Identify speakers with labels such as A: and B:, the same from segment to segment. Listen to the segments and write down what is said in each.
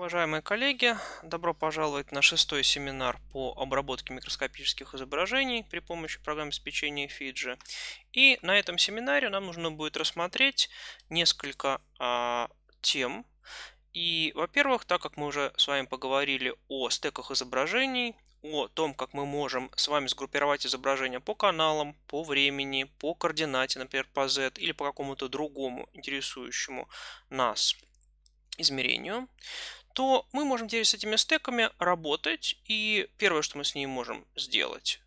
A: Уважаемые коллеги, добро пожаловать на шестой семинар по обработке микроскопических изображений при помощи программ обеспечения Fiji. И на этом семинаре нам нужно будет рассмотреть несколько а, тем. И, во-первых, так как мы уже с вами поговорили о стеках изображений, о том, как мы можем с вами сгруппировать изображения по каналам, по времени, по координате, например, по Z или по какому-то другому интересующему нас измерению то мы можем теперь с этими стеками работать. И первое, что мы с ними можем сделать,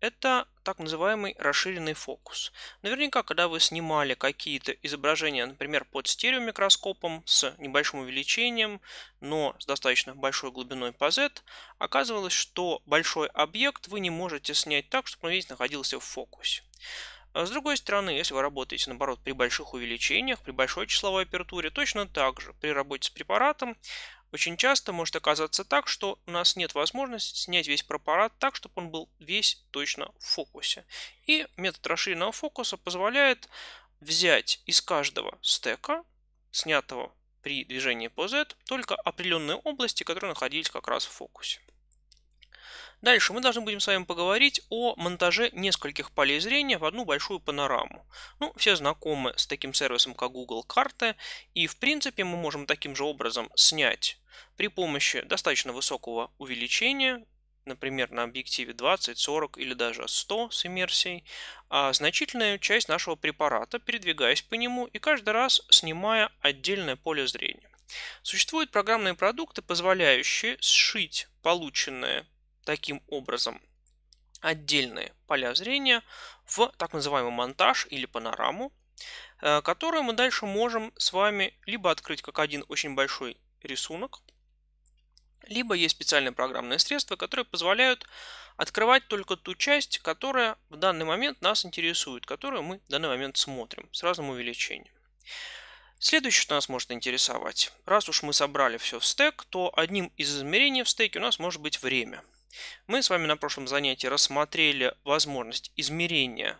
A: это так называемый расширенный фокус. Наверняка, когда вы снимали какие-то изображения, например, под стереомикроскопом с небольшим увеличением, но с достаточно большой глубиной по Z, оказывалось, что большой объект вы не можете снять так, чтобы он весь находился в фокусе. А с другой стороны, если вы работаете, наоборот, при больших увеличениях, при большой числовой апертуре, точно так же при работе с препаратом очень часто может оказаться так, что у нас нет возможности снять весь препарат так, чтобы он был весь точно в фокусе. И метод расширенного фокуса позволяет взять из каждого стека, снятого при движении по Z, только определенные области, которые находились как раз в фокусе. Дальше мы должны будем с вами поговорить о монтаже нескольких полей зрения в одну большую панораму. Ну, все знакомы с таким сервисом, как Google Карты, и в принципе мы можем таким же образом снять при помощи достаточно высокого увеличения, например, на объективе 20, 40 или даже 100 с иммерсией, а значительную часть нашего препарата, передвигаясь по нему и каждый раз снимая отдельное поле зрения. Существуют программные продукты, позволяющие сшить полученные таким образом отдельные поля зрения в так называемый монтаж или панораму, э, которую мы дальше можем с вами либо открыть как один очень большой рисунок, либо есть специальные программные средства, которые позволяют открывать только ту часть, которая в данный момент нас интересует, которую мы в данный момент смотрим с разным увеличением. Следующее, что нас может интересовать. Раз уж мы собрали все в стек, то одним из измерений в стеке у нас может быть время – мы с вами на прошлом занятии рассмотрели возможность измерения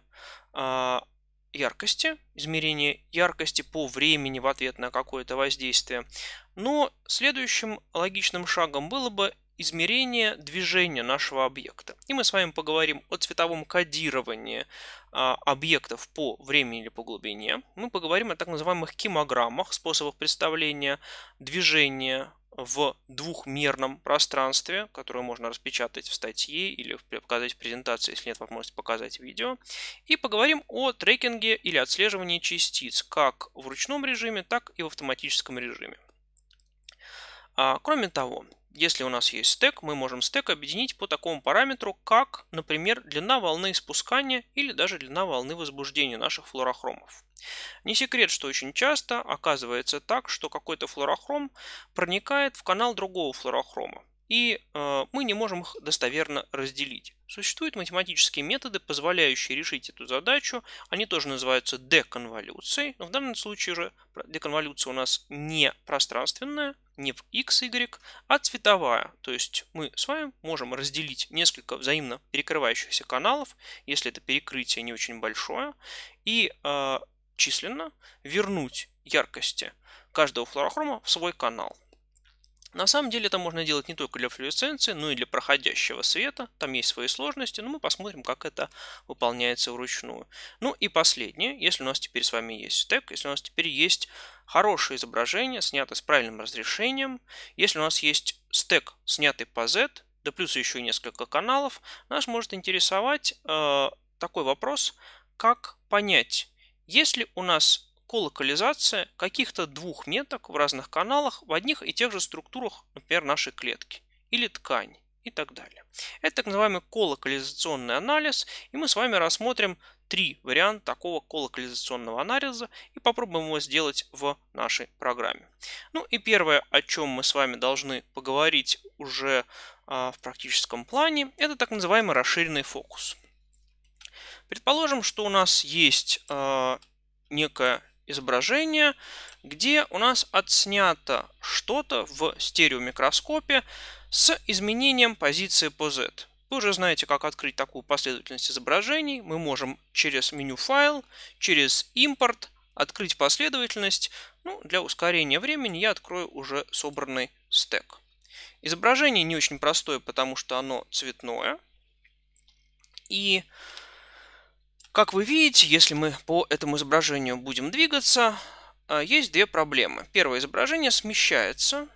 A: а, яркости, измерение яркости по времени в ответ на какое-то воздействие. Но следующим логичным шагом было бы измерение движения нашего объекта. И мы с вами поговорим о цветовом кодировании а, объектов по времени или по глубине. Мы поговорим о так называемых кимограммах, способах представления движения в двухмерном пространстве, которое можно распечатать в статье или показать в презентации, если нет возможности показать видео. И поговорим о трекинге или отслеживании частиц, как в ручном режиме, так и в автоматическом режиме. А, кроме того, если у нас есть стек, мы можем стек объединить по такому параметру, как, например, длина волны испускания или даже длина волны возбуждения наших флуорохромов. Не секрет, что очень часто оказывается так, что какой-то флуорохром проникает в канал другого флуорохрома и э, мы не можем их достоверно разделить. Существуют математические методы, позволяющие решить эту задачу. Они тоже называются деконволюцией, но в данном случае же деконволюция у нас не пространственная, не в x, y, а цветовая. То есть мы с вами можем разделить несколько взаимно перекрывающихся каналов, если это перекрытие не очень большое, и э, численно вернуть яркости каждого флорохрома в свой канал. На самом деле это можно делать не только для флюоресценции, но и для проходящего света. Там есть свои сложности, но мы посмотрим, как это выполняется вручную. Ну и последнее, если у нас теперь с вами есть стек, если у нас теперь есть хорошее изображение, снято с правильным разрешением, если у нас есть стек, снятый по Z, да плюс еще несколько каналов, нас может интересовать э, такой вопрос, как понять, если у нас колокализация каких-то двух меток в разных каналах в одних и тех же структурах, например, нашей клетки или ткани и так далее. Это так называемый колокализационный анализ, и мы с вами рассмотрим три варианта такого колокализационного анализа и попробуем его сделать в нашей программе. Ну и первое, о чем мы с вами должны поговорить уже а, в практическом плане, это так называемый расширенный фокус. Предположим, что у нас есть а, некая изображение, где у нас отснято что-то в стереомикроскопе с изменением позиции по Z. Вы уже знаете, как открыть такую последовательность изображений. Мы можем через меню «Файл», через «Импорт» открыть последовательность. Ну, для ускорения времени я открою уже собранный стек. Изображение не очень простое, потому что оно цветное. И как вы видите, если мы по этому изображению будем двигаться, э, есть две проблемы. Первое изображение смещается,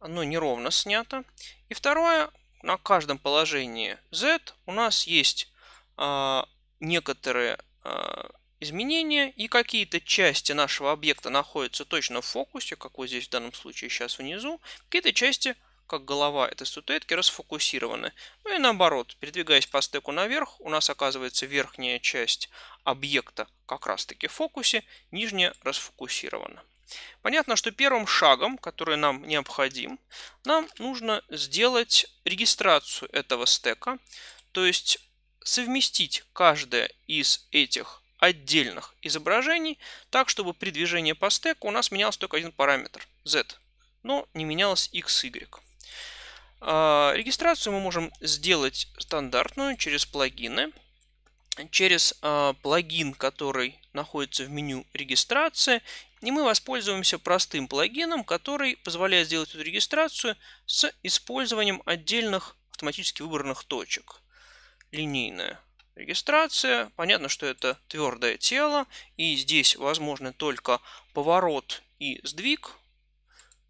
A: оно неровно снято. И второе, на каждом положении Z у нас есть э, некоторые э, изменения, и какие-то части нашего объекта находятся точно в фокусе, как вот здесь в данном случае сейчас внизу, какие-то части как голова этой статуэтки расфокусированы. Ну и наоборот, передвигаясь по стеку наверх, у нас оказывается верхняя часть объекта как раз таки в фокусе, нижняя расфокусирована. Понятно, что первым шагом, который нам необходим, нам нужно сделать регистрацию этого стека, то есть совместить каждое из этих отдельных изображений так, чтобы при движении по стеку у нас менялся только один параметр z, но не менялось x, y. А, регистрацию мы можем сделать стандартную через плагины. Через а, плагин, который находится в меню регистрации. И мы воспользуемся простым плагином, который позволяет сделать эту регистрацию с использованием отдельных автоматически выбранных точек. Линейная регистрация. Понятно, что это твердое тело. И здесь возможны только поворот и сдвиг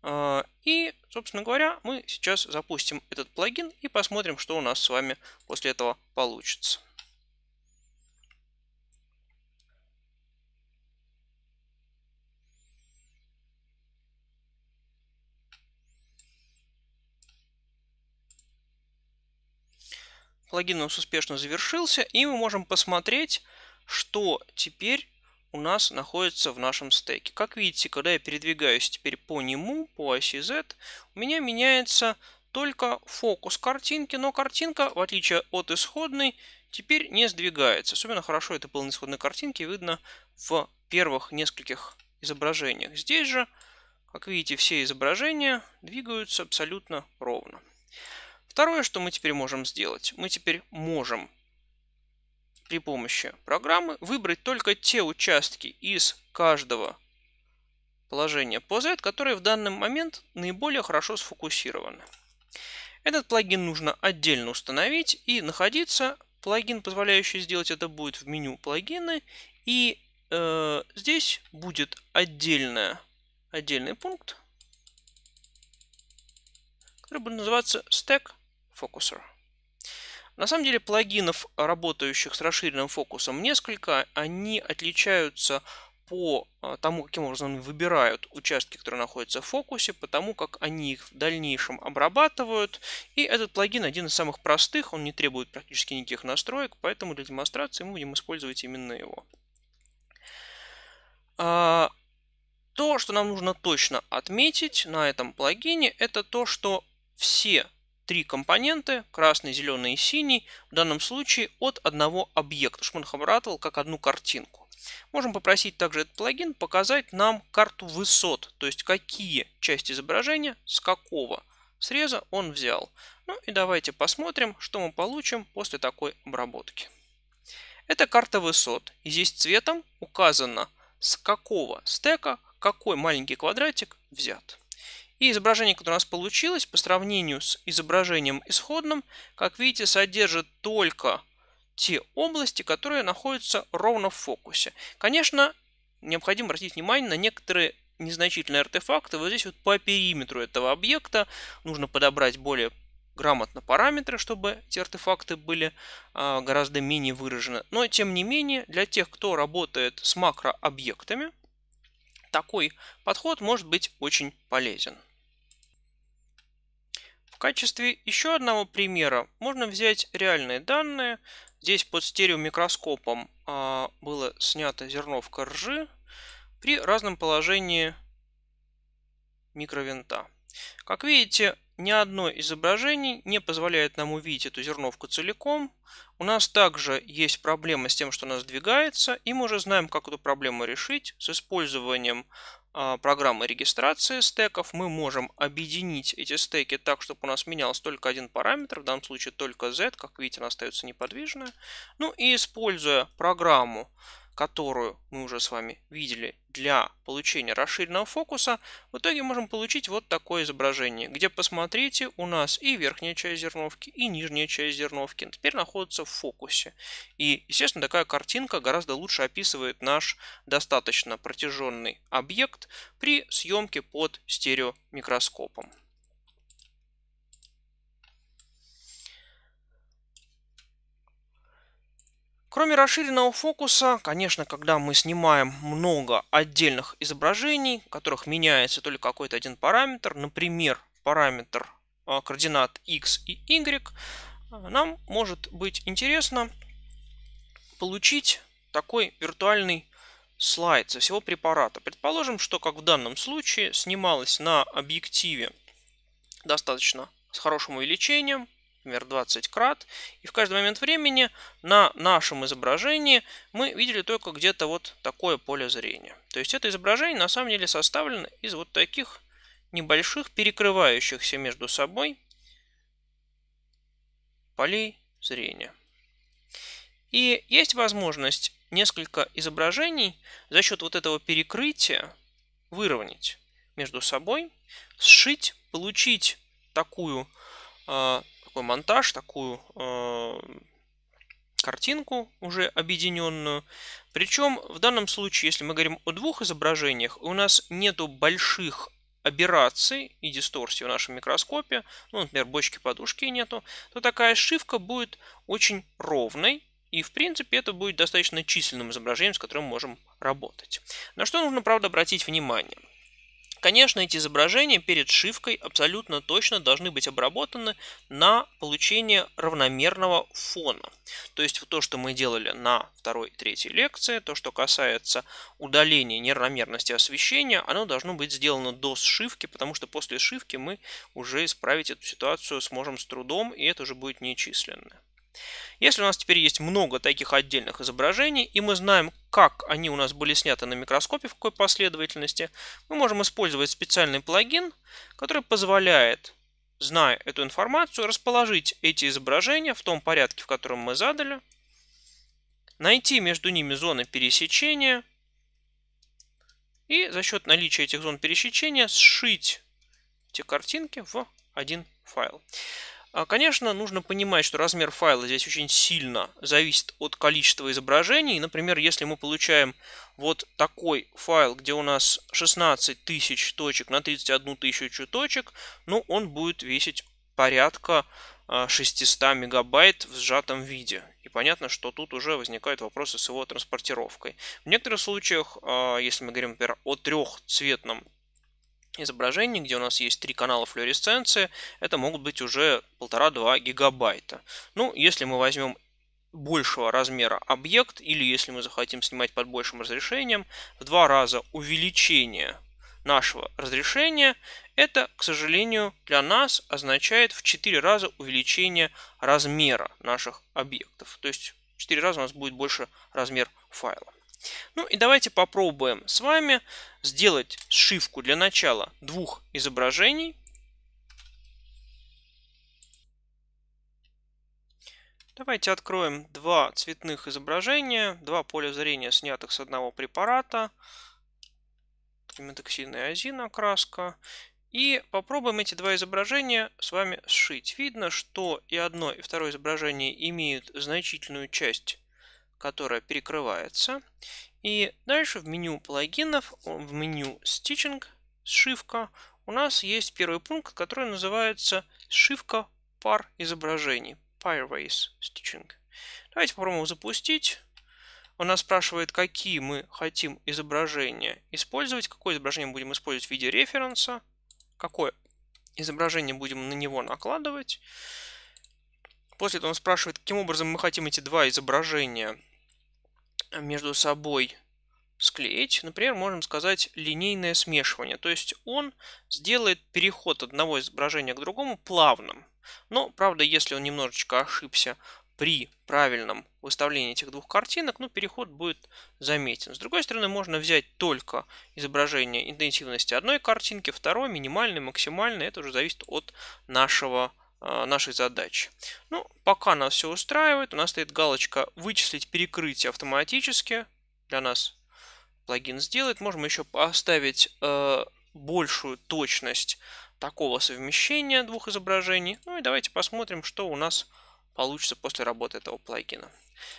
A: а, и, собственно говоря, мы сейчас запустим этот плагин и посмотрим, что у нас с вами после этого получится. Плагин у нас успешно завершился, и мы можем посмотреть, что теперь у нас находится в нашем стеке. Как видите, когда я передвигаюсь теперь по нему, по оси Z, у меня меняется только фокус картинки, но картинка, в отличие от исходной, теперь не сдвигается. Особенно хорошо это было на исходной картинке, видно в первых нескольких изображениях. Здесь же, как видите, все изображения двигаются абсолютно ровно. Второе, что мы теперь можем сделать, мы теперь можем при помощи программы выбрать только те участки из каждого положения по Z, которые в данный момент наиболее хорошо сфокусированы. Этот плагин нужно отдельно установить и находиться. Плагин, позволяющий сделать это, будет в меню плагины. И э, здесь будет отдельная, отдельный пункт, который будет называться Stack Focuser. На самом деле плагинов, работающих с расширенным фокусом, несколько. Они отличаются по а, тому, каким образом выбирают участки, которые находятся в фокусе, по тому, как они их в дальнейшем обрабатывают. И этот плагин один из самых простых, он не требует практически никаких настроек, поэтому для демонстрации мы будем использовать именно его. А, то, что нам нужно точно отметить на этом плагине, это то, что все три компоненты, красный, зеленый и синий, в данном случае от одного объекта. обрабатывал как одну картинку. Можем попросить также этот плагин показать нам карту высот, то есть какие части изображения с какого среза он взял. Ну и давайте посмотрим, что мы получим после такой обработки. Это карта высот, и здесь цветом указано, с какого стека какой маленький квадратик взят. И изображение, которое у нас получилось по сравнению с изображением исходным, как видите, содержит только те области, которые находятся ровно в фокусе. Конечно, необходимо обратить внимание на некоторые незначительные артефакты. Вот здесь вот по периметру этого объекта нужно подобрать более грамотно параметры, чтобы эти артефакты были а, гораздо менее выражены. Но тем не менее, для тех, кто работает с макрообъектами, такой подход может быть очень полезен качестве еще одного примера можно взять реальные данные. Здесь под стереомикроскопом а, было снято зерновка ржи при разном положении микровинта. Как видите, ни одно изображение не позволяет нам увидеть эту зерновку целиком. У нас также есть проблема с тем, что она сдвигается, и мы уже знаем, как эту проблему решить с использованием а, программы регистрации стеков мы можем объединить эти стеки так, чтобы у нас менялся только один параметр, в данном случае только z, как видите, она остается неподвижная. Ну и используя программу которую мы уже с вами видели для получения расширенного фокуса, в итоге можем получить вот такое изображение, где, посмотрите, у нас и верхняя часть зерновки, и нижняя часть зерновки теперь находятся в фокусе. И, естественно, такая картинка гораздо лучше описывает наш достаточно протяженный объект при съемке под стереомикроскопом. Кроме расширенного фокуса, конечно, когда мы снимаем много отдельных изображений, в которых меняется только какой-то один параметр, например, параметр а, координат x и y, а, нам может быть интересно получить такой виртуальный слайд со всего препарата. Предположим, что, как в данном случае, снималось на объективе достаточно с хорошим увеличением, например, 20 крат. И в каждый момент времени на нашем изображении мы видели только где-то вот такое поле зрения. То есть это изображение на самом деле составлено из вот таких небольших перекрывающихся между собой полей зрения. И есть возможность несколько изображений за счет вот этого перекрытия выровнять между собой, сшить, получить такую а, такой монтаж, такую э, картинку уже объединенную. Причем в данном случае, если мы говорим о двух изображениях, у нас нету больших аберраций и дисторсии в нашем микроскопе, ну, например, бочки подушки нету, то такая шивка будет очень ровной, и, в принципе, это будет достаточно численным изображением, с которым мы можем работать. На что нужно, правда, обратить внимание – Конечно, эти изображения перед шивкой абсолютно точно должны быть обработаны на получение равномерного фона. То есть то, что мы делали на второй и третьей лекции, то, что касается удаления неравномерности освещения, оно должно быть сделано до сшивки, потому что после сшивки мы уже исправить эту ситуацию сможем с трудом, и это уже будет нечисленное. Если у нас теперь есть много таких отдельных изображений, и мы знаем, как они у нас были сняты на микроскопе, в какой последовательности, мы можем использовать специальный плагин, который позволяет, зная эту информацию, расположить эти изображения в том порядке, в котором мы задали, найти между ними зоны пересечения и за счет наличия этих зон пересечения сшить эти картинки в один файл. А, конечно, нужно понимать, что размер файла здесь очень сильно зависит от количества изображений. Например, если мы получаем вот такой файл, где у нас 16 тысяч точек на 31 тысячу точек, ну, он будет весить порядка 600 а, мегабайт в сжатом виде. И понятно, что тут уже возникают вопросы с его транспортировкой. В некоторых случаях, а, если мы говорим, например, о трехцветном изображений, где у нас есть три канала флуоресценции, это могут быть уже 1,5-2 гигабайта. Ну, если мы возьмем большего размера объект, или если мы захотим снимать под большим разрешением, в два раза увеличение нашего разрешения, это, к сожалению, для нас означает в 4 раза увеличение размера наших объектов. То есть в 4 раза у нас будет больше размер файла. Ну и давайте попробуем с вами сделать сшивку для начала двух изображений. Давайте откроем два цветных изображения, два поля зрения, снятых с одного препарата. Метоксильная азина краска. И попробуем эти два изображения с вами сшить. Видно, что и одно, и второе изображение имеют значительную часть которая перекрывается. И дальше в меню плагинов, в меню Stitching, сшивка, у нас есть первый пункт, который называется сшивка пар изображений. Pyrays Stitching. Давайте попробуем запустить. Он нас спрашивает, какие мы хотим изображения использовать, какое изображение будем использовать в виде референса, какое изображение будем на него накладывать. После этого он спрашивает, каким образом мы хотим эти два изображения между собой склеить. Например, можем сказать линейное смешивание. То есть он сделает переход одного изображения к другому плавным. Но, правда, если он немножечко ошибся при правильном выставлении этих двух картинок, ну, переход будет заметен. С другой стороны, можно взять только изображение интенсивности одной картинки, второй, минимальной, максимальной. Это уже зависит от нашего а, нашей задачи. Ну, пока нас все устраивает, у нас стоит галочка «Вычислить перекрытие автоматически». Для нас плагин сделает. Можем еще поставить э, большую точность такого совмещения двух изображений. Ну и давайте посмотрим, что у нас получилось получится после работы этого плагина.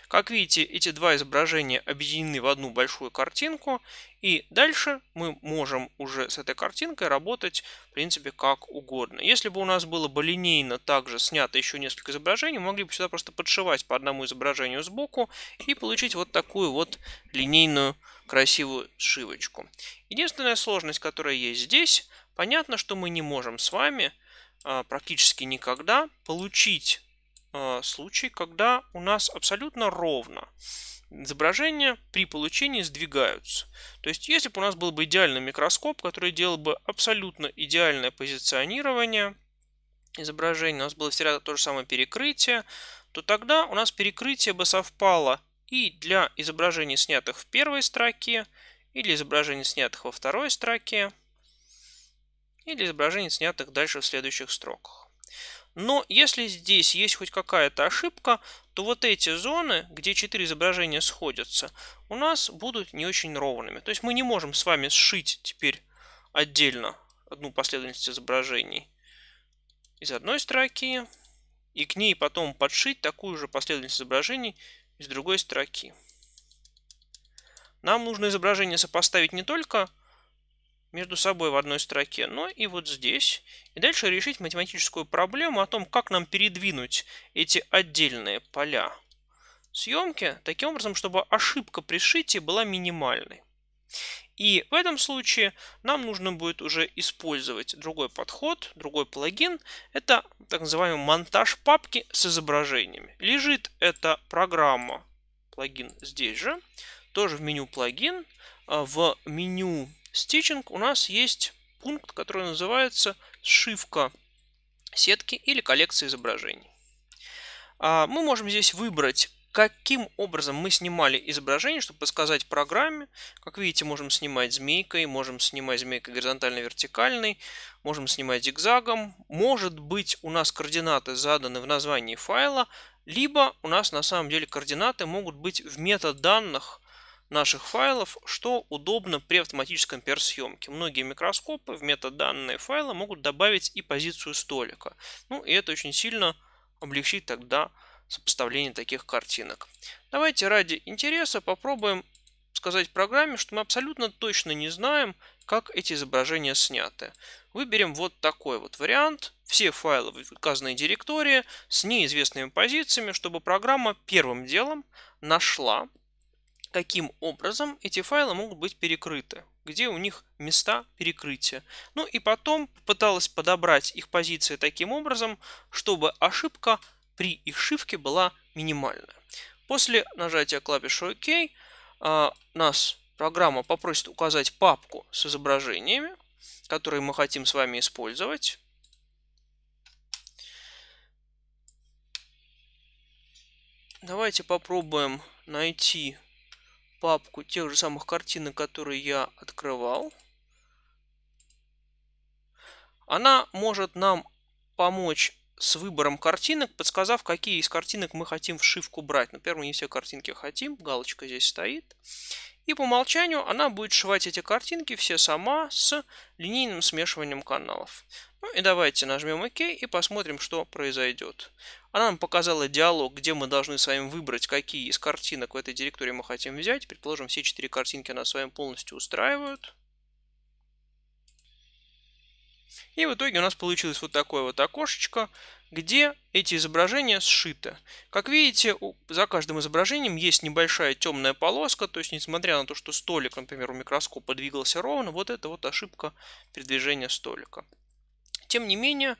A: Как видите, эти два изображения объединены в одну большую картинку, и дальше мы можем уже с этой картинкой работать, в принципе, как угодно. Если бы у нас было бы линейно также снято еще несколько изображений, мы могли бы сюда просто подшивать по одному изображению сбоку и получить вот такую вот линейную красивую сшивочку. Единственная сложность, которая есть здесь, понятно, что мы не можем с вами а, практически никогда получить э, случай, когда у нас абсолютно ровно изображения при получении сдвигаются. То есть, если бы у нас был бы идеальный микроскоп, который делал бы абсолютно идеальное позиционирование изображения, у нас было всегда то же самое перекрытие, то тогда у нас перекрытие бы совпало и для изображений, снятых в первой строке, или изображений, снятых во второй строке, или изображений, снятых дальше в следующих строках. Но если здесь есть хоть какая-то ошибка, то вот эти зоны, где 4 изображения сходятся, у нас будут не очень ровными. То есть мы не можем с вами сшить теперь отдельно одну последовательность изображений из одной строки и к ней потом подшить такую же последовательность изображений из другой строки. Нам нужно изображение сопоставить не только между собой в одной строке, но и вот здесь. И дальше решить математическую проблему о том, как нам передвинуть эти отдельные поля съемки таким образом, чтобы ошибка при сшитии была минимальной. И в этом случае нам нужно будет уже использовать другой подход, другой плагин. Это так называемый монтаж папки с изображениями. Лежит эта программа, плагин здесь же, тоже в меню плагин, а в меню стичинг у нас есть пункт, который называется сшивка сетки или коллекция изображений. А, мы можем здесь выбрать, каким образом мы снимали изображение, чтобы подсказать программе. Как видите, можем снимать змейкой, можем снимать змейкой горизонтально-вертикальной, можем снимать зигзагом. Может быть, у нас координаты заданы в названии файла, либо у нас на самом деле координаты могут быть в метаданных наших файлов, что удобно при автоматическом персъемке. Многие микроскопы в метаданные файла могут добавить и позицию столика. Ну и это очень сильно облегчит тогда сопоставление таких картинок. Давайте ради интереса попробуем сказать программе, что мы абсолютно точно не знаем, как эти изображения сняты. Выберем вот такой вот вариант. Все файлы в указанной директории с неизвестными позициями, чтобы программа первым делом нашла каким образом эти файлы могут быть перекрыты, где у них места перекрытия. Ну и потом попыталась подобрать их позиции таким образом, чтобы ошибка при их шивке была минимальная. После нажатия клавиши ОК а, нас программа попросит указать папку с изображениями, которые мы хотим с вами использовать. Давайте попробуем найти папку тех же самых картинок, которые я открывал. Она может нам помочь с выбором картинок, подсказав, какие из картинок мы хотим в шивку брать. Например, мы не все картинки хотим, галочка здесь стоит. И по умолчанию она будет шивать эти картинки все сама с линейным смешиванием каналов. Ну и давайте нажмем ОК и посмотрим, что произойдет. Она нам показала диалог, где мы должны с вами выбрать, какие из картинок в этой директории мы хотим взять. Предположим, все четыре картинки нас с вами полностью устраивают. И в итоге у нас получилось вот такое вот окошечко, где эти изображения сшиты. Как видите, за каждым изображением есть небольшая темная полоска, то есть несмотря на то, что столик, например, у микроскопа двигался ровно, вот это вот ошибка передвижения столика. Тем не менее,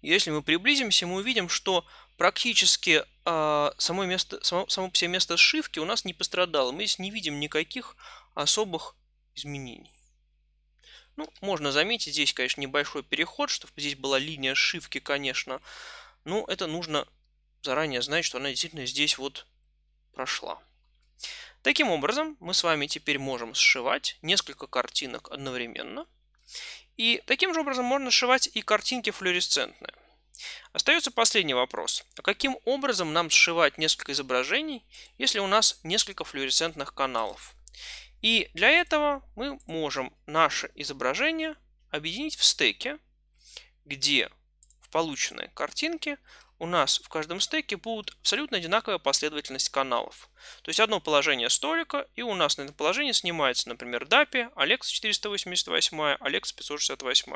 A: если мы приблизимся, мы увидим, что практически э, само, место, само, само все место сшивки у нас не пострадало. Мы здесь не видим никаких особых изменений. Ну, можно заметить, здесь, конечно, небольшой переход, чтобы здесь была линия шивки, конечно. Но это нужно заранее знать, что она действительно здесь вот прошла. Таким образом, мы с вами теперь можем сшивать несколько картинок одновременно. И таким же образом можно сшивать и картинки флуоресцентные. Остается последний вопрос. А каким образом нам сшивать несколько изображений, если у нас несколько флуоресцентных каналов? И для этого мы можем наше изображение объединить в стеке, где в полученной картинке у нас в каждом стеке будут абсолютно одинаковая последовательность каналов. То есть одно положение столика, и у нас на этом положении снимается, например, DAPI, Alex 488, Alex 568.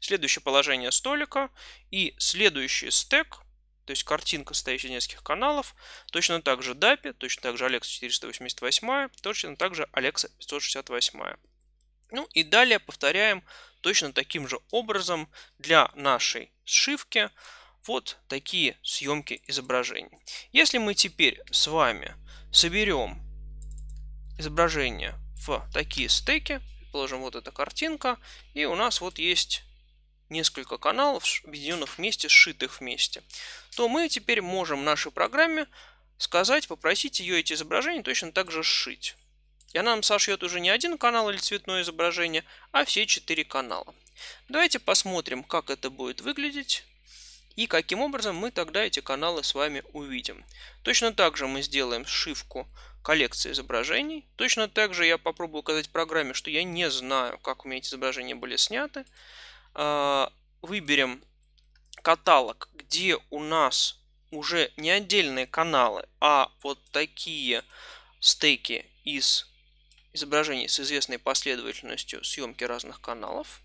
A: Следующее положение столика и следующий стек то есть картинка, состоящая из нескольких каналов, точно так же DAPI, точно так же Alexa 488, точно так же Alexa 568. Ну и далее повторяем точно таким же образом для нашей сшивки вот такие съемки изображений. Если мы теперь с вами соберем изображение в такие стеки, положим вот эта картинка, и у нас вот есть несколько каналов, объединенных вместе, сшитых вместе, то мы теперь можем нашей программе сказать, попросить ее эти изображения точно так же сшить. И она нам сошьет уже не один канал или цветное изображение, а все четыре канала. Давайте посмотрим, как это будет выглядеть и каким образом мы тогда эти каналы с вами увидим. Точно так же мы сделаем сшивку коллекции изображений. Точно так же я попробую указать программе, что я не знаю, как у меня эти изображения были сняты. А, выберем каталог, где у нас уже не отдельные каналы, а вот такие стейки из изображений с известной последовательностью съемки разных каналов.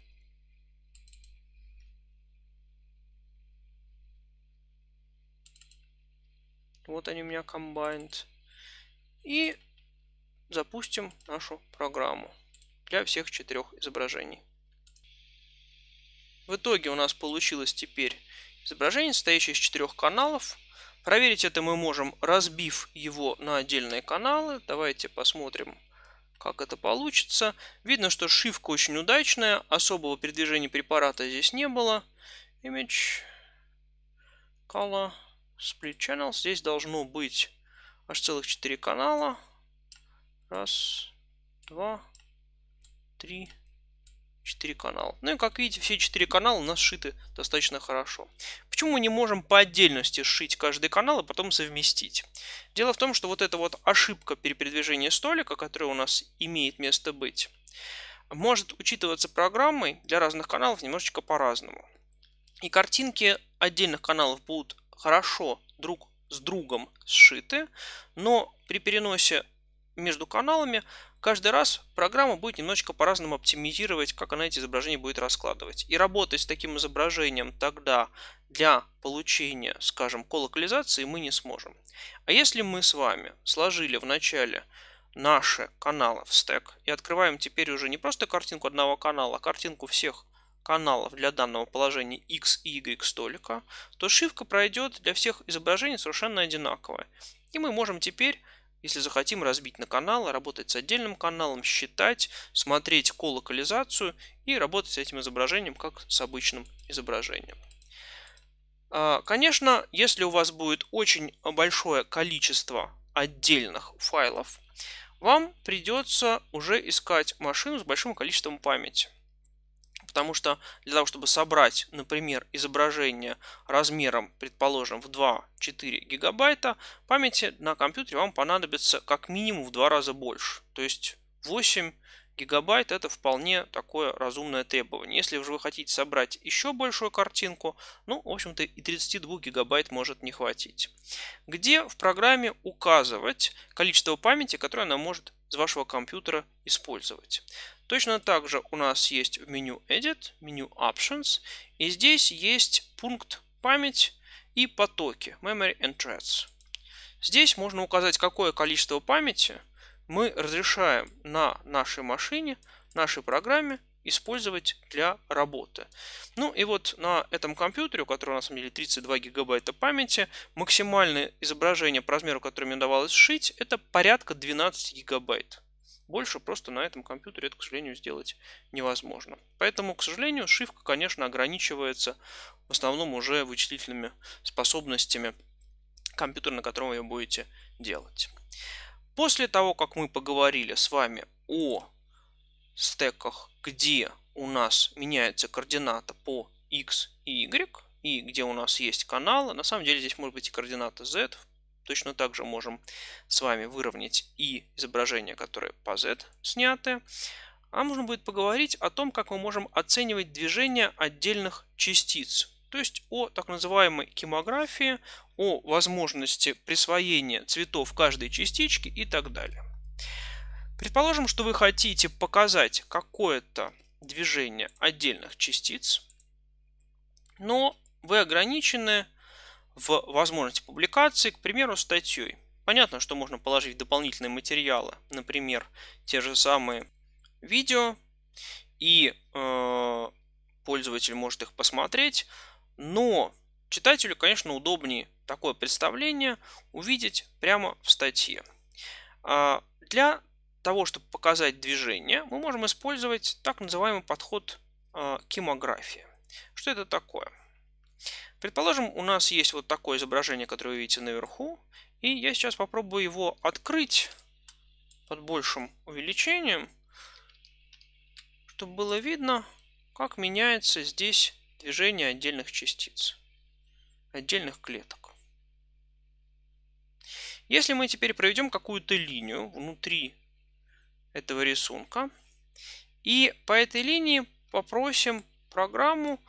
A: Вот они у меня combined. И запустим нашу программу для всех четырех изображений. В итоге у нас получилось теперь изображение, состоящее из четырех каналов. Проверить это мы можем, разбив его на отдельные каналы. Давайте посмотрим, как это получится. Видно, что шивка очень удачная. Особого передвижения препарата здесь не было. Image color split channel. Здесь должно быть аж целых четыре канала. Раз, два, три, 4 канала. Ну и как видите, все 4 канала у нас сшиты достаточно хорошо. Почему мы не можем по отдельности сшить каждый канал и потом совместить? Дело в том, что вот эта вот ошибка при передвижении столика, которая у нас имеет место быть, может учитываться программой для разных каналов немножечко по-разному. И картинки отдельных каналов будут хорошо друг с другом сшиты, но при переносе между каналами Каждый раз программа будет немножечко по-разному оптимизировать, как она эти изображения будет раскладывать. И работать с таким изображением тогда для получения, скажем, колокализации мы не сможем. А если мы с вами сложили в начале наши каналы в стек и открываем теперь уже не просто картинку одного канала, а картинку всех каналов для данного положения x и y столика, то шивка пройдет для всех изображений совершенно одинаковая. И мы можем теперь если захотим разбить на каналы, работать с отдельным каналом, считать, смотреть колокализацию и работать с этим изображением как с обычным изображением. А, конечно, если у вас будет очень большое количество отдельных файлов, вам придется уже искать машину с большим количеством памяти. Потому что для того, чтобы собрать, например, изображение размером, предположим, в 2-4 гигабайта, памяти на компьютере вам понадобится как минимум в два раза больше. То есть 8 гигабайт это вполне такое разумное требование. Если же вы хотите собрать еще большую картинку, ну, в общем-то, и 32 гигабайт может не хватить. Где в программе указывать количество памяти, которое она может из вашего компьютера использовать. Точно так же у нас есть в меню Edit, меню Options, и здесь есть пункт память и потоки, Memory and Threads. Здесь можно указать, какое количество памяти мы разрешаем на нашей машине, нашей программе использовать для работы. Ну и вот на этом компьютере, у которого на самом деле 32 гигабайта памяти, максимальное изображение по размеру, которое мне удавалось сшить, это порядка 12 гигабайт. Больше просто на этом компьютере это, к сожалению, сделать невозможно. Поэтому, к сожалению, шивка, конечно, ограничивается в основном уже вычислительными способностями компьютера, на котором вы будете делать. После того, как мы поговорили с вами о стеках, где у нас меняется координата по x и y, и где у нас есть каналы. На самом деле здесь может быть и координата z, точно так же можем с вами выровнять и изображение, которое по Z снятое. А нужно будет поговорить о том, как мы можем оценивать движение отдельных частиц. То есть о так называемой кемографии, о возможности присвоения цветов каждой частички и так далее. Предположим, что вы хотите показать какое-то движение отдельных частиц, но вы ограничены в возможности публикации, к примеру, статьей. Понятно, что можно положить дополнительные материалы, например, те же самые видео, и э, пользователь может их посмотреть, но читателю, конечно, удобнее такое представление увидеть прямо в статье. А для того, чтобы показать движение, мы можем использовать так называемый подход э, кимография. Что это такое? Предположим, у нас есть вот такое изображение, которое вы видите наверху. И я сейчас попробую его открыть под большим увеличением, чтобы было видно, как меняется здесь движение отдельных частиц, отдельных клеток. Если мы теперь проведем какую-то линию внутри этого рисунка, и по этой линии попросим программу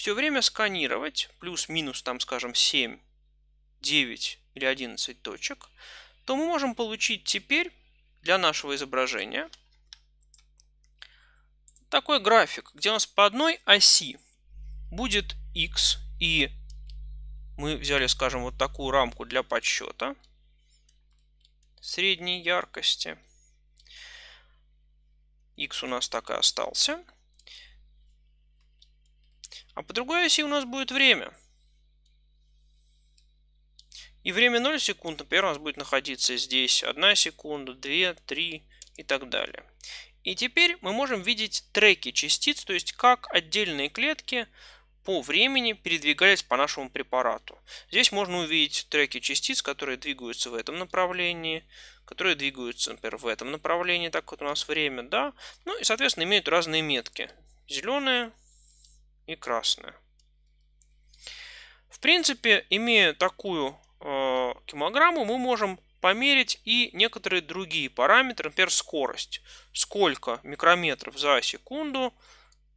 A: все время сканировать плюс-минус там, скажем, 7, 9 или 11 точек, то мы можем получить теперь для нашего изображения такой график, где у нас по одной оси будет x, и мы взяли, скажем, вот такую рамку для подсчета средней яркости. x у нас так и остался. А по другой оси у нас будет время. И время 0 секунд, например, у нас будет находиться здесь 1 секунда, 2, 3 и так далее. И теперь мы можем видеть треки частиц, то есть как отдельные клетки по времени передвигались по нашему препарату. Здесь можно увидеть треки частиц, которые двигаются в этом направлении, которые двигаются, например, в этом направлении, так вот у нас время, да, ну и, соответственно, имеют разные метки. Зеленые, и красная. В принципе, имея такую э, кимограмму, мы можем померить и некоторые другие параметры, например, скорость. Сколько микрометров за секунду,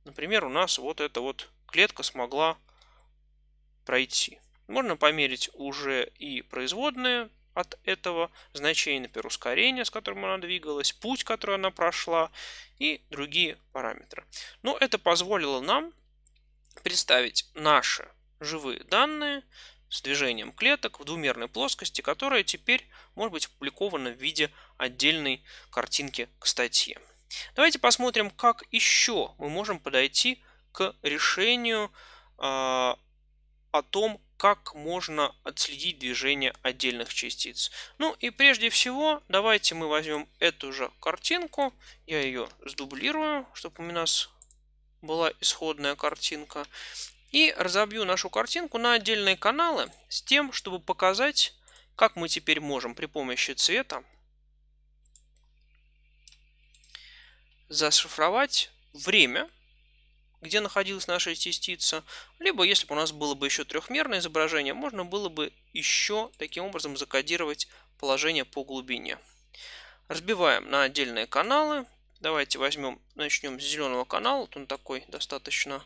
A: например, у нас вот эта вот клетка смогла пройти. Можно померить уже и производные от этого значения, например, ускорение, с которым она двигалась, путь, который она прошла и другие параметры. Но это позволило нам представить наши живые данные с движением клеток в двумерной плоскости, которая теперь может быть опубликована в виде отдельной картинки к статье. Давайте посмотрим, как еще мы можем подойти к решению э, о том, как можно отследить движение отдельных частиц. Ну и прежде всего, давайте мы возьмем эту же картинку, я ее сдублирую, чтобы у нас была исходная картинка. И разобью нашу картинку на отдельные каналы с тем, чтобы показать, как мы теперь можем при помощи цвета зашифровать время, где находилась наша частица, либо если бы у нас было бы еще трехмерное изображение, можно было бы еще таким образом закодировать положение по глубине. Разбиваем на отдельные каналы Давайте возьмем, начнем с зеленого канала. Вот он такой достаточно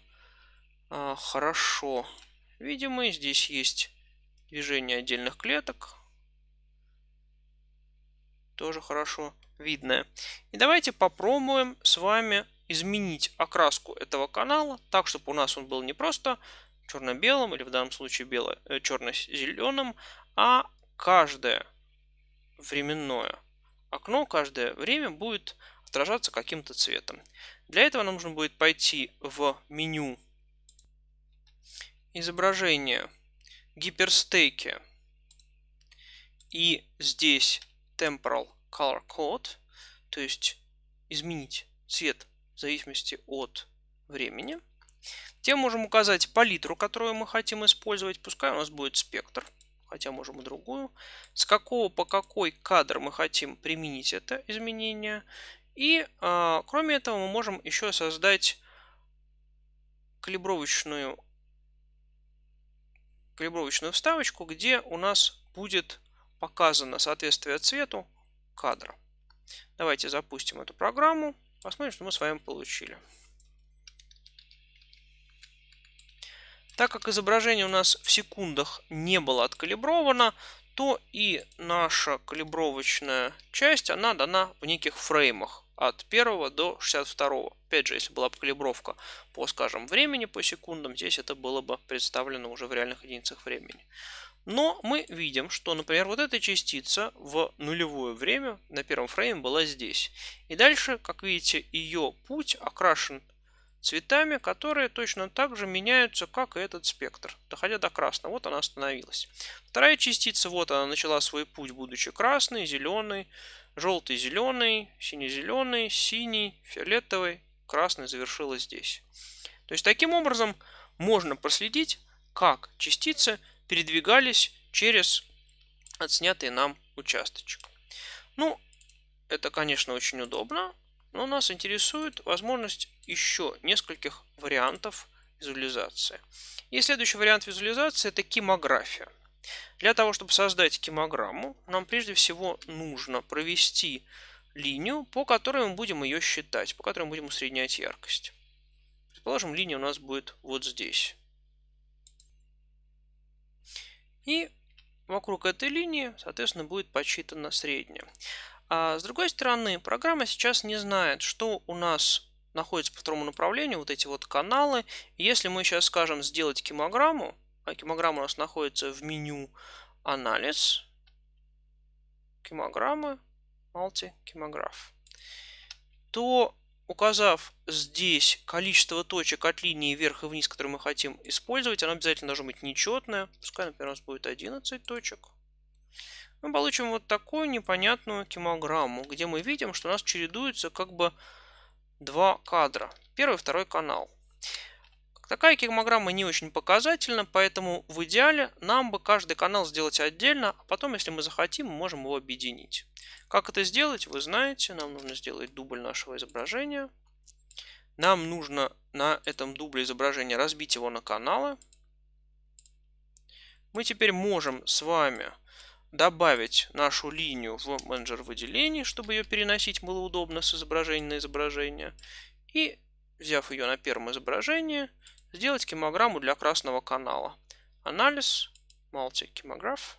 A: а, хорошо видимый. Здесь есть движение отдельных клеток. Тоже хорошо видное. И давайте попробуем с вами изменить окраску этого канала так, чтобы у нас он был не просто черно-белым или в данном случае бело, э, черно-зеленым, а каждое временное окно, каждое время будет отражаться каким-то цветом. Для этого нам нужно будет пойти в меню изображения гиперстейки и здесь temporal color code, то есть изменить цвет в зависимости от времени. Где можем указать палитру, которую мы хотим использовать. Пускай у нас будет спектр, хотя можем и другую. С какого по какой кадр мы хотим применить это изменение. И э, кроме этого мы можем еще создать калибровочную, калибровочную вставочку, где у нас будет показано соответствие цвету кадра. Давайте запустим эту программу. Посмотрим, что мы с вами получили. Так как изображение у нас в секундах не было откалибровано, то и наша калибровочная часть, она дана в неких фреймах от 1 до 62. Опять же, если была бы калибровка по, скажем, времени, по секундам, здесь это было бы представлено уже в реальных единицах времени. Но мы видим, что, например, вот эта частица в нулевое время на первом фрейме была здесь. И дальше, как видите, ее путь окрашен цветами, которые точно так же меняются, как и этот спектр, доходя до красного. Вот она остановилась. Вторая частица, вот она начала свой путь, будучи красной, зеленой, Желтый, зеленый, синий-зеленый, синий, фиолетовый, красный завершилось здесь. То есть таким образом можно проследить, как частицы передвигались через отснятый нам участочек. Ну, это, конечно, очень удобно, но нас интересует возможность еще нескольких вариантов визуализации. И следующий вариант визуализации – это кимография. Для того, чтобы создать кимограмму, нам прежде всего нужно провести линию, по которой мы будем ее считать, по которой мы будем усреднять яркость. Предположим, линия у нас будет вот здесь. И вокруг этой линии, соответственно, будет подсчитана средняя. А с другой стороны, программа сейчас не знает, что у нас находится по второму направлению, вот эти вот каналы. Если мы сейчас скажем сделать кимограмму, кимограмма у нас находится в меню анализ. Кимограммы, Кимограф. То указав здесь количество точек от линии вверх и вниз, которые мы хотим использовать, оно обязательно должно быть нечетное. Пускай, например, у нас будет 11 точек. Мы получим вот такую непонятную кимограмму, где мы видим, что у нас чередуются как бы два кадра. Первый и второй канал. Такая гигмограмма не очень показательна, поэтому в идеале нам бы каждый канал сделать отдельно, а потом, если мы захотим, мы можем его объединить. Как это сделать, вы знаете. Нам нужно сделать дубль нашего изображения. Нам нужно на этом дубле изображения разбить его на каналы. Мы теперь можем с вами добавить нашу линию в менеджер выделений, чтобы ее переносить было удобно с изображения на изображение. И, взяв ее на первом изображении, Сделать кимограмму для красного канала. Анализ, мультикимограф,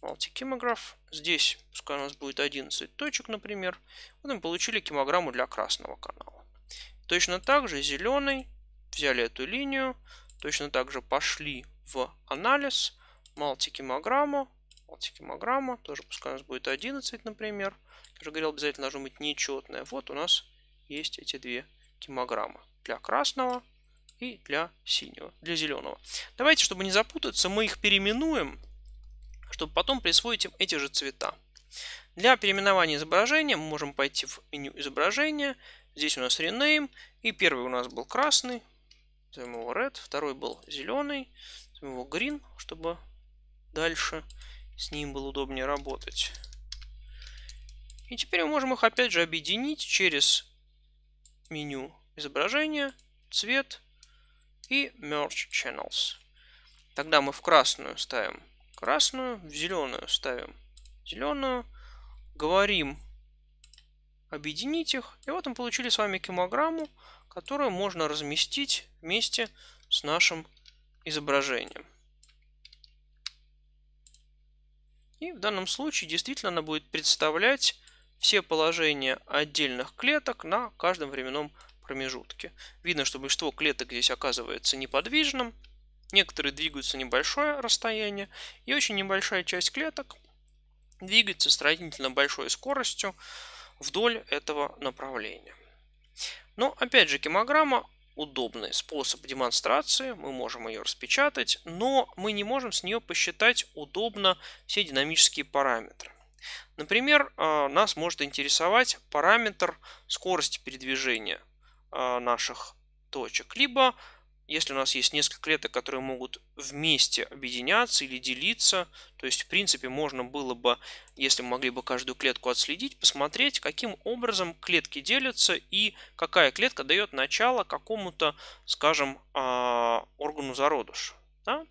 A: мультикимограф. Здесь, пускай у нас будет 11 точек, например. Вот мы получили кимограмму для красного канала. Точно так же зеленый, взяли эту линию, точно так же пошли в анализ, мультикимограмму, мультикимограмма, тоже пускай у нас будет 11, например. Я уже говорил, обязательно должно быть нечетное. Вот у нас есть эти две кимограммы для красного и для синего, для зеленого. Давайте, чтобы не запутаться, мы их переименуем, чтобы потом присвоить им эти же цвета. Для переименования изображения мы можем пойти в меню изображения. Здесь у нас rename. И первый у нас был красный. Назовем его red. Второй был зеленый. Назовем его green, чтобы дальше с ним было удобнее работать. И теперь мы можем их опять же объединить через меню изображения, цвет и Merge Channels. Тогда мы в красную ставим красную, в зеленую ставим зеленую. Говорим объединить их. И вот мы получили с вами кемограмму, которую можно разместить вместе с нашим изображением. И в данном случае действительно она будет представлять все положения отдельных клеток на каждом временном промежутке. Видно, что большинство клеток здесь оказывается неподвижным, некоторые двигаются небольшое расстояние, и очень небольшая часть клеток двигается сравнительно большой скоростью вдоль этого направления. Но опять же, кемограмма удобный способ демонстрации, мы можем ее распечатать, но мы не можем с нее посчитать удобно все динамические параметры. Например, э, нас может интересовать параметр скорости передвижения а, наших точек. Либо, если у нас есть несколько клеток, которые могут вместе объединяться или делиться, то есть, в принципе, можно было бы, если мы могли бы каждую клетку отследить, посмотреть, каким образом клетки делятся и какая клетка дает начало какому-то, скажем, а, органу зародыша. Да?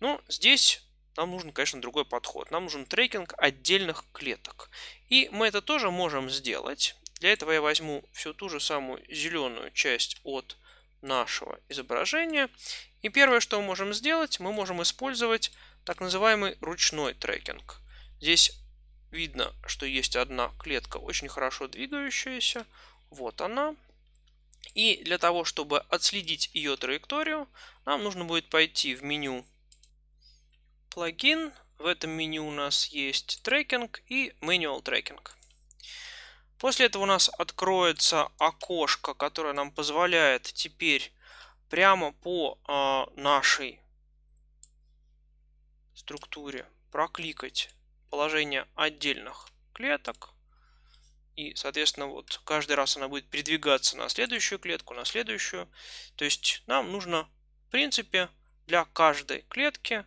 A: Ну, здесь нам нужен, конечно, другой подход. Нам нужен трекинг отдельных клеток. И мы это тоже можем сделать для этого я возьму всю ту же самую зеленую часть от нашего изображения. И первое, что мы можем сделать, мы можем использовать так называемый ручной трекинг. Здесь видно, что есть одна клетка, очень хорошо двигающаяся. Вот она. И для того, чтобы отследить ее траекторию, нам нужно будет пойти в меню «Плагин». В этом меню у нас есть трекинг и «Manual трекинг». После этого у нас откроется окошко, которое нам позволяет теперь прямо по э, нашей структуре прокликать положение отдельных клеток. И, соответственно, вот каждый раз она будет передвигаться на следующую клетку, на следующую. То есть нам нужно, в принципе, для каждой клетки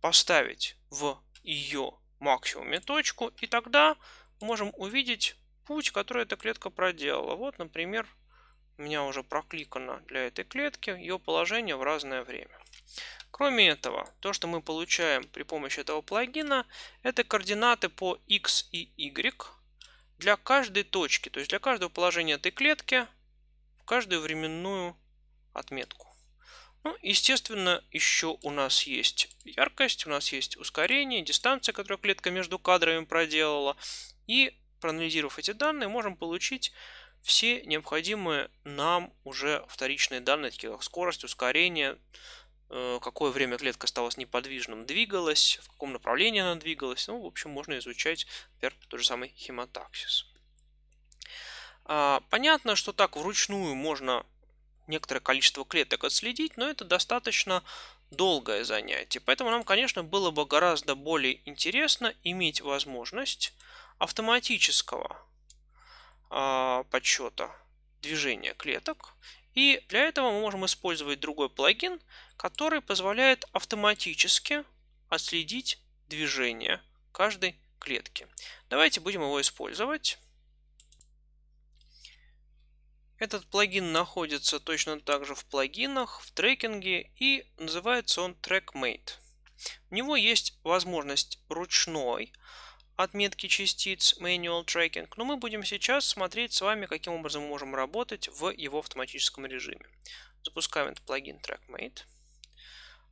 A: поставить в ее максимуме точку, и тогда можем увидеть путь, который эта клетка проделала. Вот, например, у меня уже прокликано для этой клетки ее положение в разное время. Кроме этого, то, что мы получаем при помощи этого плагина, это координаты по x и y для каждой точки, то есть для каждого положения этой клетки в каждую временную отметку. Ну, естественно, еще у нас есть яркость, у нас есть ускорение, дистанция, которую клетка между кадрами проделала, и проанализировав эти данные, можем получить все необходимые нам уже вторичные данные, такие как скорость, ускорение, э, какое время клетка оставалась неподвижным, двигалась, в каком направлении она двигалась. Ну, в общем, можно изучать, например, тот же самый хемотаксис. А, понятно, что так вручную можно некоторое количество клеток отследить, но это достаточно долгое занятие. Поэтому нам, конечно, было бы гораздо более интересно иметь возможность автоматического а, подсчета движения клеток. И для этого мы можем использовать другой плагин, который позволяет автоматически отследить движение каждой клетки. Давайте будем его использовать. Этот плагин находится точно так же в плагинах, в трекинге и называется он TrackMate. У него есть возможность ручной отметки частиц Manual Tracking, но мы будем сейчас смотреть с вами, каким образом мы можем работать в его автоматическом режиме. Запускаем этот плагин TrackMate.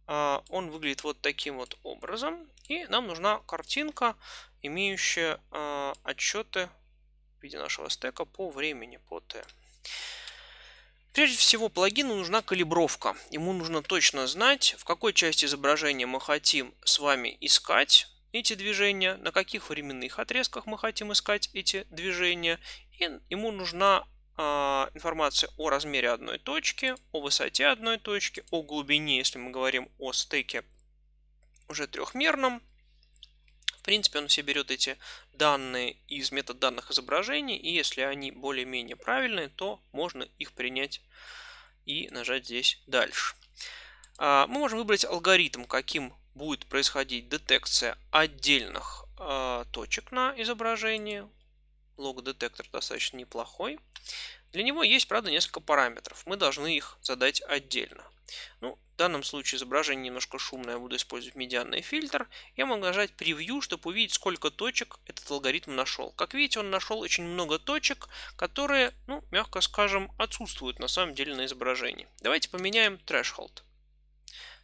A: А, он выглядит вот таким вот образом. И нам нужна картинка, имеющая а, отчеты в виде нашего стека по времени, по Т. Прежде всего, плагину нужна калибровка. Ему нужно точно знать, в какой части изображения мы хотим с вами искать эти движения, на каких временных отрезках мы хотим искать эти движения. И ему нужна а, информация о размере одной точки, о высоте одной точки, о глубине, если мы говорим о стеке уже трехмерном. В принципе, он все берет эти данные из метаданных изображений, и если они более-менее правильные, то можно их принять и нажать здесь «Дальше». А, мы можем выбрать алгоритм, каким будет происходить детекция отдельных э, точек на изображении. Лог-детектор достаточно неплохой. Для него есть, правда, несколько параметров. Мы должны их задать отдельно. Ну, в данном случае изображение немножко шумное, я буду использовать медианный фильтр. Я могу нажать превью, чтобы увидеть, сколько точек этот алгоритм нашел. Как видите, он нашел очень много точек, которые, ну, мягко скажем, отсутствуют на самом деле на изображении. Давайте поменяем threshold.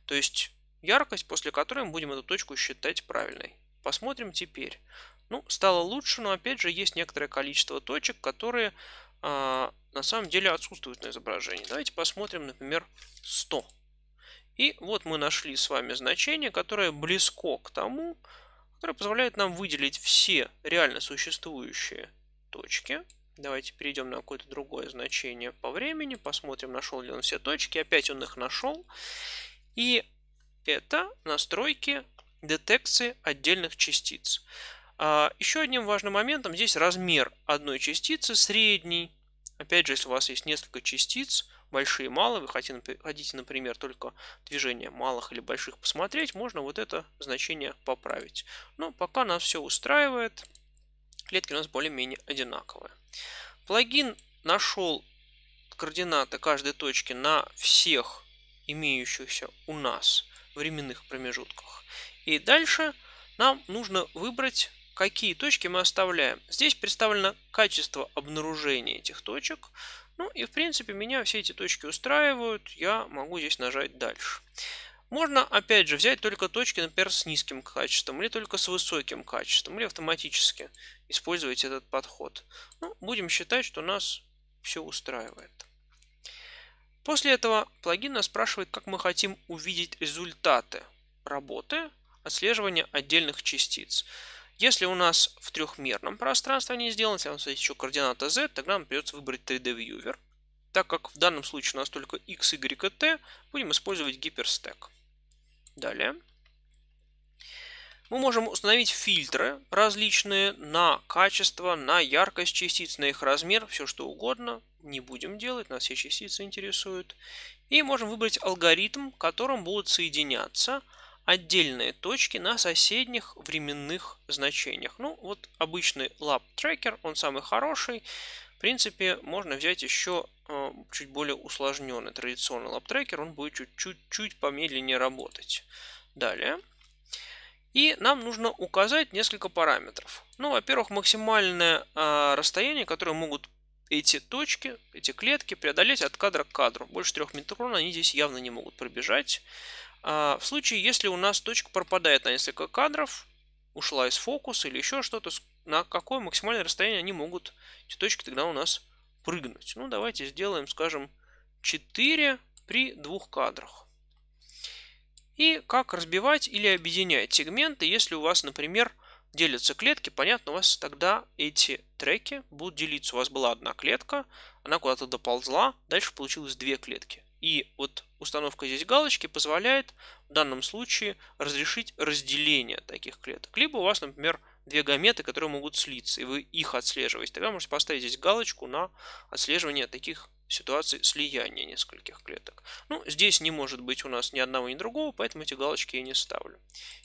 A: То есть яркость, после которой мы будем эту точку считать правильной. Посмотрим теперь. Ну, стало лучше, но опять же есть некоторое количество точек, которые э, на самом деле отсутствуют на изображении. Давайте посмотрим, например, 100. И вот мы нашли с вами значение, которое близко к тому, которое позволяет нам выделить все реально существующие точки. Давайте перейдем на какое-то другое значение по времени, посмотрим, нашел ли он все точки. Опять он их нашел. И это настройки детекции отдельных частиц. А, Еще одним важным моментом здесь размер одной частицы средний. Опять же, если у вас есть несколько частиц, большие и малые, вы хотите, например, только движение малых или больших посмотреть, можно вот это значение поправить. Но пока нас все устраивает, клетки у нас более-менее одинаковые. Плагин нашел координаты каждой точки на всех имеющихся у нас временных промежутках. И дальше нам нужно выбрать, какие точки мы оставляем. Здесь представлено качество обнаружения этих точек. Ну и в принципе меня все эти точки устраивают. Я могу здесь нажать дальше. Можно, опять же, взять только точки, например, с низким качеством, или только с высоким качеством, или автоматически использовать этот подход. Ну, будем считать, что нас все устраивает. После этого плагин нас спрашивает, как мы хотим увидеть результаты работы отслеживания отдельных частиц. Если у нас в трехмерном пространстве они сделаны, если у нас есть еще координата z, тогда нам придется выбрать 3D Viewer. Так как в данном случае у нас только x, y и t, будем использовать гиперстек. Далее. Мы можем установить фильтры различные на качество, на яркость частиц, на их размер, все что угодно. Не будем делать, нас все частицы интересуют. И можем выбрать алгоритм, которым будут соединяться отдельные точки на соседних временных значениях. Ну, вот обычный лап трекер, он самый хороший. В принципе, можно взять еще э, чуть более усложненный традиционный лап трекер, он будет чуть-чуть помедленнее работать. Далее. И нам нужно указать несколько параметров. Ну, во-первых, максимальное а, расстояние, которое могут эти точки, эти клетки преодолеть от кадра к кадру. Больше трех метрон они здесь явно не могут пробежать. А, в случае, если у нас точка пропадает на несколько кадров, ушла из фокуса или еще что-то, на какое максимальное расстояние они могут эти точки тогда у нас прыгнуть. Ну, давайте сделаем, скажем, 4 при двух кадрах и как разбивать или объединять сегменты, если у вас, например, делятся клетки, понятно, у вас тогда эти треки будут делиться. У вас была одна клетка, она куда-то доползла, дальше получилось две клетки. И вот установка здесь галочки позволяет в данном случае разрешить разделение таких клеток. Либо у вас, например, две гаметы, которые могут слиться, и вы их отслеживаете. Тогда можете поставить здесь галочку на отслеживание таких ситуации слияния нескольких клеток. Ну, здесь не может быть у нас ни одного, ни другого, поэтому эти галочки я не ставлю.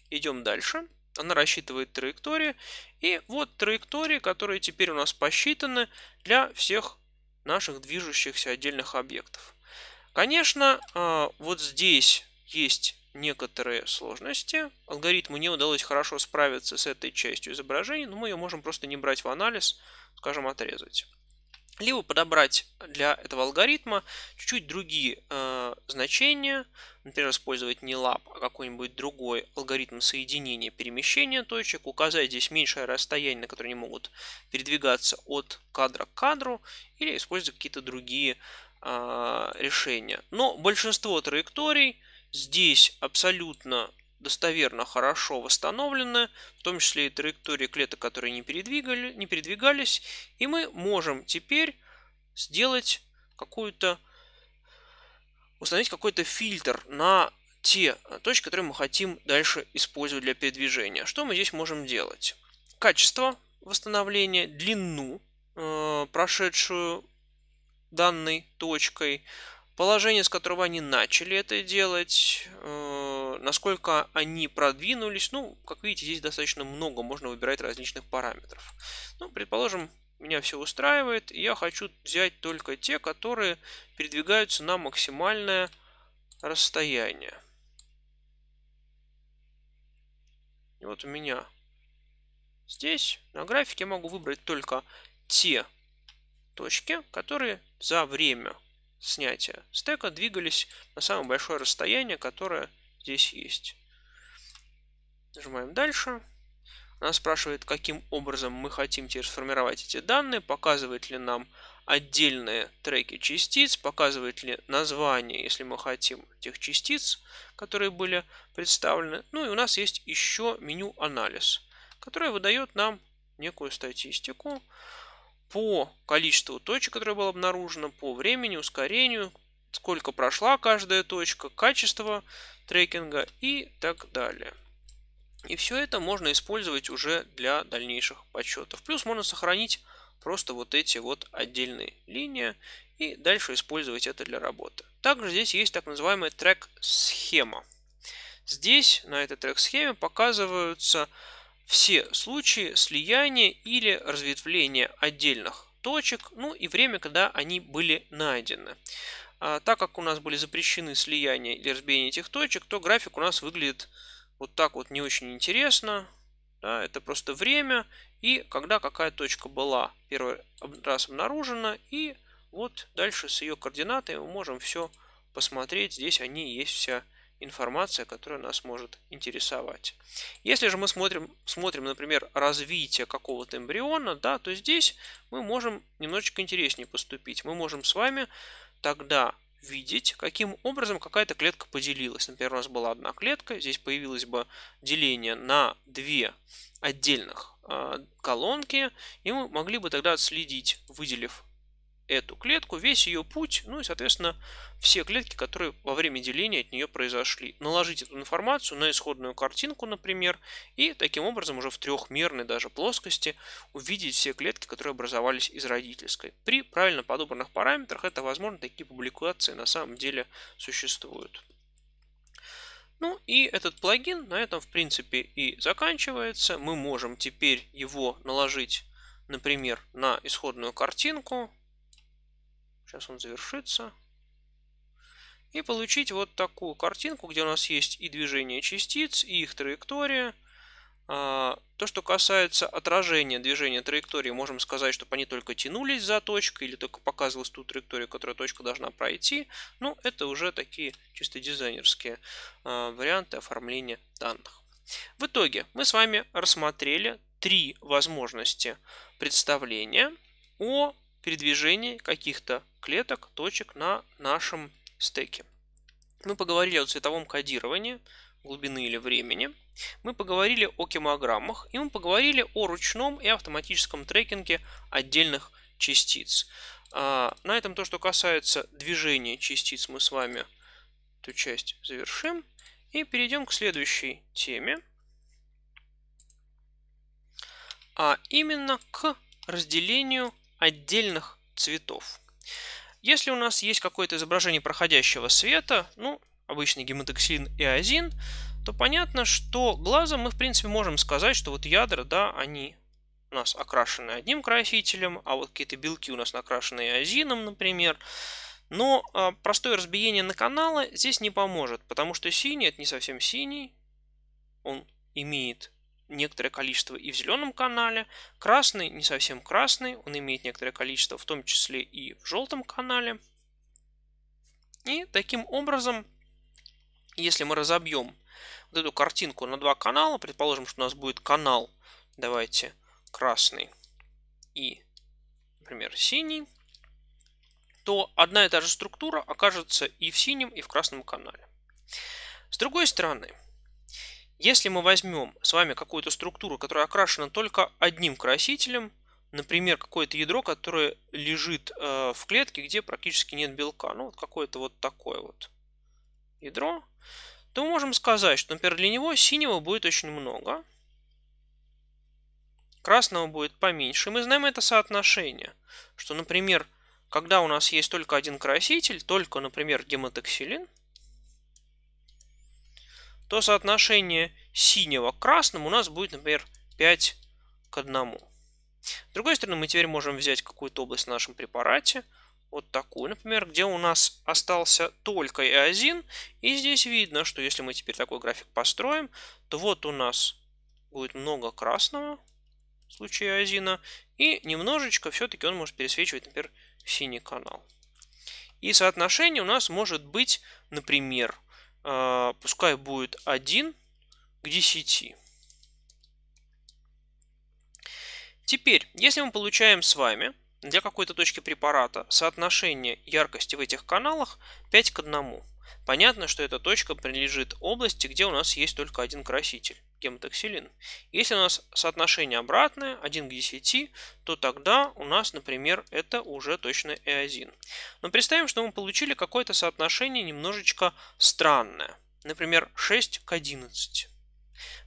A: Идем дальше. Она рассчитывает траектории. И вот траектории, которые теперь у нас посчитаны для всех наших движущихся отдельных объектов. Конечно, а, вот здесь есть некоторые сложности. Алгоритму не удалось хорошо справиться с этой частью изображения, но мы ее можем просто не брать в анализ, скажем, отрезать либо подобрать для этого алгоритма чуть-чуть другие э, значения, например, использовать не Лап, а какой-нибудь другой алгоритм соединения перемещения точек, указать здесь меньшее расстояние, на которое они могут передвигаться от кадра к кадру, или использовать какие-то другие э, решения. Но большинство траекторий здесь абсолютно достоверно хорошо восстановлены, в том числе и траектории клеток, которые не, передвигали, не передвигались. И мы можем теперь сделать какую-то установить какой-то фильтр на те точки, которые мы хотим дальше использовать для передвижения. Что мы здесь можем делать? Качество восстановления, длину, э, прошедшую данной точкой, положение, с которого они начали это делать, э, Э, насколько они продвинулись. Ну, как видите, здесь достаточно много, можно выбирать различных параметров. Ну, предположим, меня все устраивает, и я хочу взять только те, которые передвигаются на максимальное расстояние. И вот у меня здесь на графике я могу выбрать только те точки, которые за время снятия стека двигались на самое большое расстояние, которое здесь есть. Нажимаем дальше. Она спрашивает, каким образом мы хотим теперь сформировать эти данные, показывает ли нам отдельные треки частиц, показывает ли название, если мы хотим, тех частиц, которые были представлены. Ну и у нас есть еще меню «Анализ», которое выдает нам некую статистику по количеству точек, которые было обнаружено, по времени, ускорению, сколько прошла каждая точка, качество трекинга и так далее. И все это можно использовать уже для дальнейших подсчетов. Плюс можно сохранить просто вот эти вот отдельные линии и дальше использовать это для работы. Также здесь есть так называемая трек-схема. Здесь на этой трек-схеме показываются все случаи слияния или разветвления отдельных точек, ну и время, когда они были найдены. А так как у нас были запрещены слияния или разбиение этих точек, то график у нас выглядит вот так вот не очень интересно. Да, это просто время и когда какая точка была первый раз обнаружена. И вот дальше с ее координатами мы можем все посмотреть. Здесь они есть вся информация, которая нас может интересовать. Если же мы смотрим, смотрим например, развитие какого-то эмбриона, да, то здесь мы можем немножечко интереснее поступить. Мы можем с вами тогда видеть, каким образом какая-то клетка поделилась. Например, у нас была одна клетка, здесь появилось бы деление на две отдельных а, колонки, и мы могли бы тогда отследить, выделив эту клетку, весь ее путь, ну и, соответственно, все клетки, которые во время деления от нее произошли. Наложить эту информацию на исходную картинку, например, и таким образом уже в трехмерной даже плоскости увидеть все клетки, которые образовались из родительской. При правильно подобранных параметрах это возможно, такие публикации на самом деле существуют. Ну и этот плагин на этом в принципе и заканчивается. Мы можем теперь его наложить, например, на исходную картинку, Сейчас он завершится. И получить вот такую картинку, где у нас есть и движение частиц, и их траектория. А, то, что касается отражения движения траектории, можем сказать, чтобы они только тянулись за точкой или только показывалась ту траекторию, которая точка должна пройти. Ну, это уже такие чисто дизайнерские а, варианты оформления данных. В итоге мы с вами рассмотрели три возможности представления о передвижении каких-то клеток, точек на нашем стеке. Мы поговорили о цветовом кодировании глубины или времени. Мы поговорили о кемограммах и мы поговорили о ручном и автоматическом трекинге отдельных частиц. А, на этом то, что касается движения частиц, мы с вами эту часть завершим и перейдем к следующей теме, а именно к разделению отдельных цветов. Если у нас есть какое-то изображение проходящего света, ну, обычный гематоксин и азин, то понятно, что глазом мы, в принципе, можем сказать, что вот ядра, да, они у нас окрашены одним красителем, а вот какие-то белки у нас накрашены азином, например. Но а, простое разбиение на каналы здесь не поможет, потому что синий это не совсем синий, он имеет некоторое количество и в зеленом канале. Красный не совсем красный, он имеет некоторое количество, в том числе и в желтом канале. И таким образом, если мы разобьем вот эту картинку на два канала, предположим, что у нас будет канал, давайте, красный и, например, синий, то одна и та же структура окажется и в синем, и в красном канале. С другой стороны, если мы возьмем с вами какую-то структуру, которая окрашена только одним красителем, например, какое-то ядро, которое лежит э, в клетке, где практически нет белка, ну вот какое-то вот такое вот ядро, то мы можем сказать, что, например, для него синего будет очень много, красного будет поменьше. И мы знаем это соотношение, что, например, когда у нас есть только один краситель, только, например, гематоксилин то соотношение синего к красному у нас будет, например, 5 к 1. С другой стороны, мы теперь можем взять какую-то область в нашем препарате, вот такую, например, где у нас остался только e и здесь видно, что если мы теперь такой график построим, то вот у нас будет много красного в случае e и немножечко все-таки он может пересвечивать, например, синий канал. И соотношение у нас может быть, например, а, пускай будет 1 к 10. Теперь, если мы получаем с вами для какой-то точки препарата соотношение яркости в этих каналах 5 к 1. Понятно, что эта точка принадлежит области, где у нас есть только один краситель гематоксилин. Если у нас соотношение обратное, 1 к 10, то тогда у нас, например, это уже точно эозин. Но представим, что мы получили какое-то соотношение немножечко странное. Например, 6 к 11.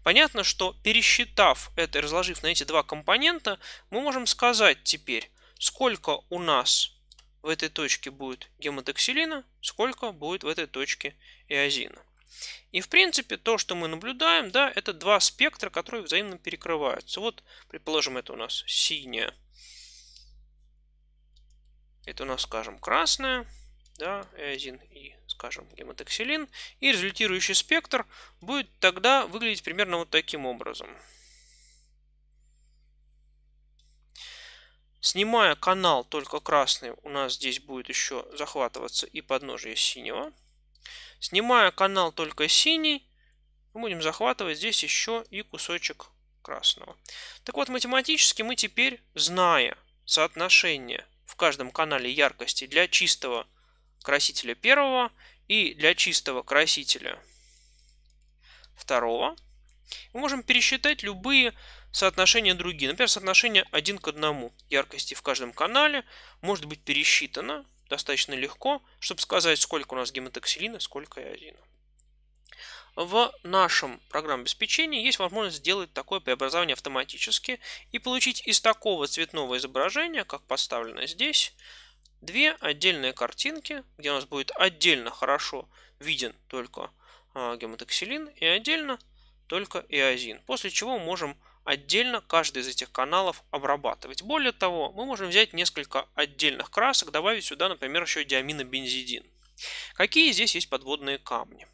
A: Понятно, что пересчитав это и разложив на эти два компонента, мы можем сказать теперь, сколько у нас в этой точке будет гематоксилина, сколько будет в этой точке эозина. И в принципе то, что мы наблюдаем, да, это два спектра, которые взаимно перекрываются. Вот, предположим, это у нас синяя. Это у нас, скажем, красная, да, эозин и, скажем, гематоксилин. И результирующий спектр будет тогда выглядеть примерно вот таким образом. Снимая канал только красный, у нас здесь будет еще захватываться и подножие синего. Снимаю канал только синий. мы Будем захватывать здесь еще и кусочек красного. Так вот, математически мы теперь, зная соотношение в каждом канале яркости для чистого красителя первого и для чистого красителя второго, мы можем пересчитать любые соотношения другие. Например, соотношение 1 к 1 яркости в каждом канале может быть пересчитано достаточно легко, чтобы сказать, сколько у нас гематоксилина, сколько иодина. В нашем программном обеспечении есть возможность сделать такое преобразование автоматически и получить из такого цветного изображения, как поставлено здесь, две отдельные картинки, где у нас будет отдельно хорошо виден только а, гематоксилин и отдельно только иозин. После чего можем отдельно каждый из этих каналов обрабатывать. Более того, мы можем взять несколько отдельных красок, добавить сюда, например, еще диаминобензидин. Какие здесь есть подводные камни?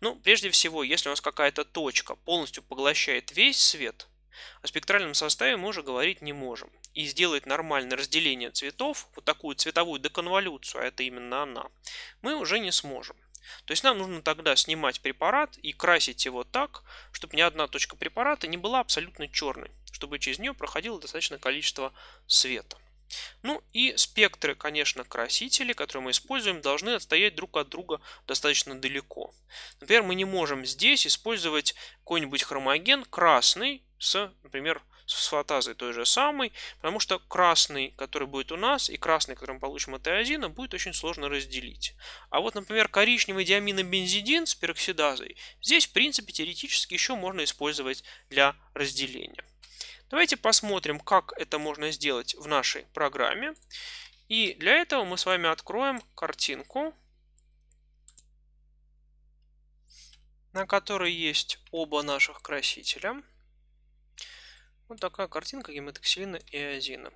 A: Ну, прежде всего, если у нас какая-то точка полностью поглощает весь свет, о спектральном составе мы уже говорить не можем. И сделать нормальное разделение цветов, вот такую цветовую деконволюцию, а это именно она, мы уже не сможем. То есть нам нужно тогда снимать препарат и красить его так, чтобы ни одна точка препарата не была абсолютно черной, чтобы через нее проходило достаточное количество света. Ну и спектры, конечно, красители, которые мы используем, должны отстоять друг от друга достаточно далеко. Например, мы не можем здесь использовать какой-нибудь хромоген красный с, например, с фосфатазой той же самой, потому что красный, который будет у нас, и красный, который мы получим от тиазина, будет очень сложно разделить. А вот, например, коричневый диаминобензидин с пероксидазой, здесь, в принципе, теоретически еще можно использовать для разделения. Давайте посмотрим, как это можно сделать в нашей программе. И для этого мы с вами откроем картинку, на которой есть оба наших красителя – вот ну, такая картинка гематоксилина и азина.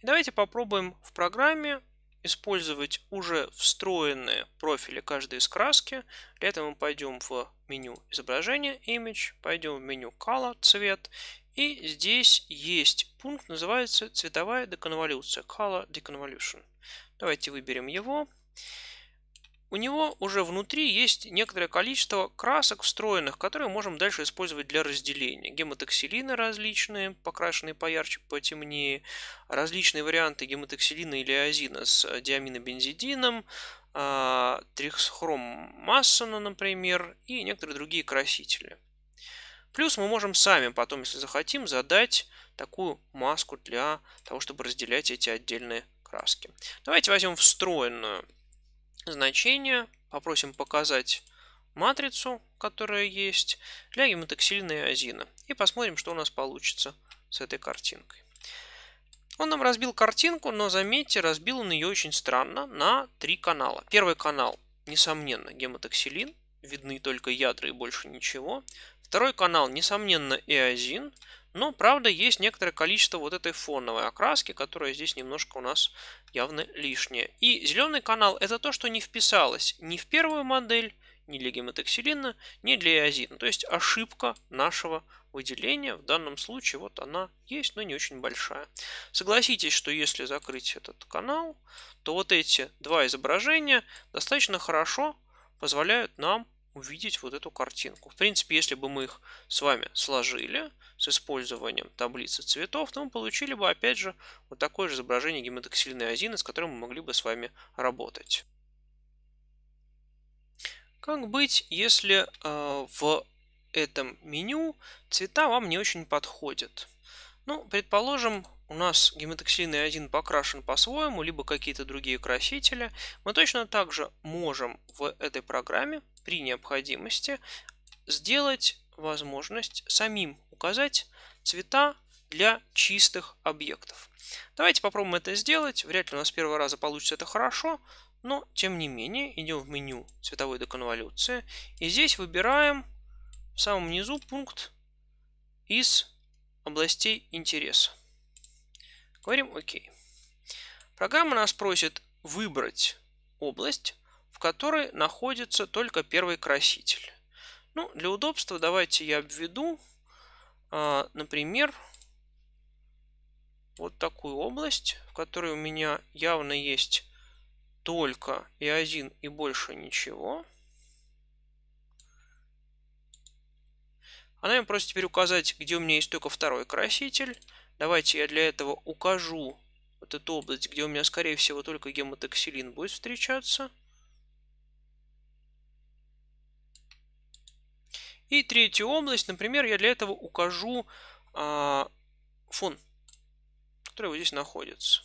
A: И давайте попробуем в программе использовать уже встроенные профили каждой из краски. Для этого мы пойдем в меню изображение Image, пойдем в меню Color, цвет. И здесь есть пункт, называется цветовая деконволюция, Color Deconvolution. Давайте выберем его у него уже внутри есть некоторое количество красок встроенных, которые можем дальше использовать для разделения. Гемотоксилины различные, покрашенные поярче, потемнее, различные варианты гемотоксилина или азина с диаминобензидином, а, трихсхром массона, например, и некоторые другие красители. Плюс мы можем сами потом, если захотим, задать такую маску для того, чтобы разделять эти отдельные краски. Давайте возьмем встроенную значение, попросим показать матрицу, которая есть для гематоксилина и азина. И посмотрим, что у нас получится с этой картинкой. Он нам разбил картинку, но заметьте, разбил он ее очень странно на три канала. Первый канал, несомненно, гематоксилин, Видны только ядра и больше ничего. Второй канал, несомненно, эозин. Но, ну, правда, есть некоторое количество вот этой фоновой окраски, которая здесь немножко у нас явно лишняя. И зеленый канал это то, что не вписалось ни в первую модель, ни для гемотоксилина, ни для иозина. То есть ошибка нашего выделения в данном случае, вот она есть, но не очень большая. Согласитесь, что если закрыть этот канал, то вот эти два изображения достаточно хорошо позволяют нам увидеть вот эту картинку. В принципе, если бы мы их с вами сложили с использованием таблицы цветов, то мы получили бы, опять же, вот такое же изображение гематоксильной азины, с которым мы могли бы с вами работать. Как быть, если э, в этом меню цвета вам не очень подходят? Ну, предположим, у нас гематоксилин 1 покрашен по-своему, либо какие-то другие красители, мы точно так же можем в этой программе при необходимости сделать возможность самим указать цвета для чистых объектов. Давайте попробуем это сделать. Вряд ли у нас с первого раза получится это хорошо, но тем не менее идем в меню цветовой деконволюции и здесь выбираем в самом низу пункт из областей интереса. Говорим ОК. Программа нас просит выбрать область, в которой находится только первый краситель. Ну, для удобства давайте я обведу, а, например, вот такую область, в которой у меня явно есть только и один и больше ничего. Она мне просит теперь указать, где у меня есть только второй краситель. Давайте я для этого укажу вот эту область, где у меня, скорее всего, только гемотоксилин будет встречаться. И третью область, например, я для этого укажу а, фон, который вот здесь находится.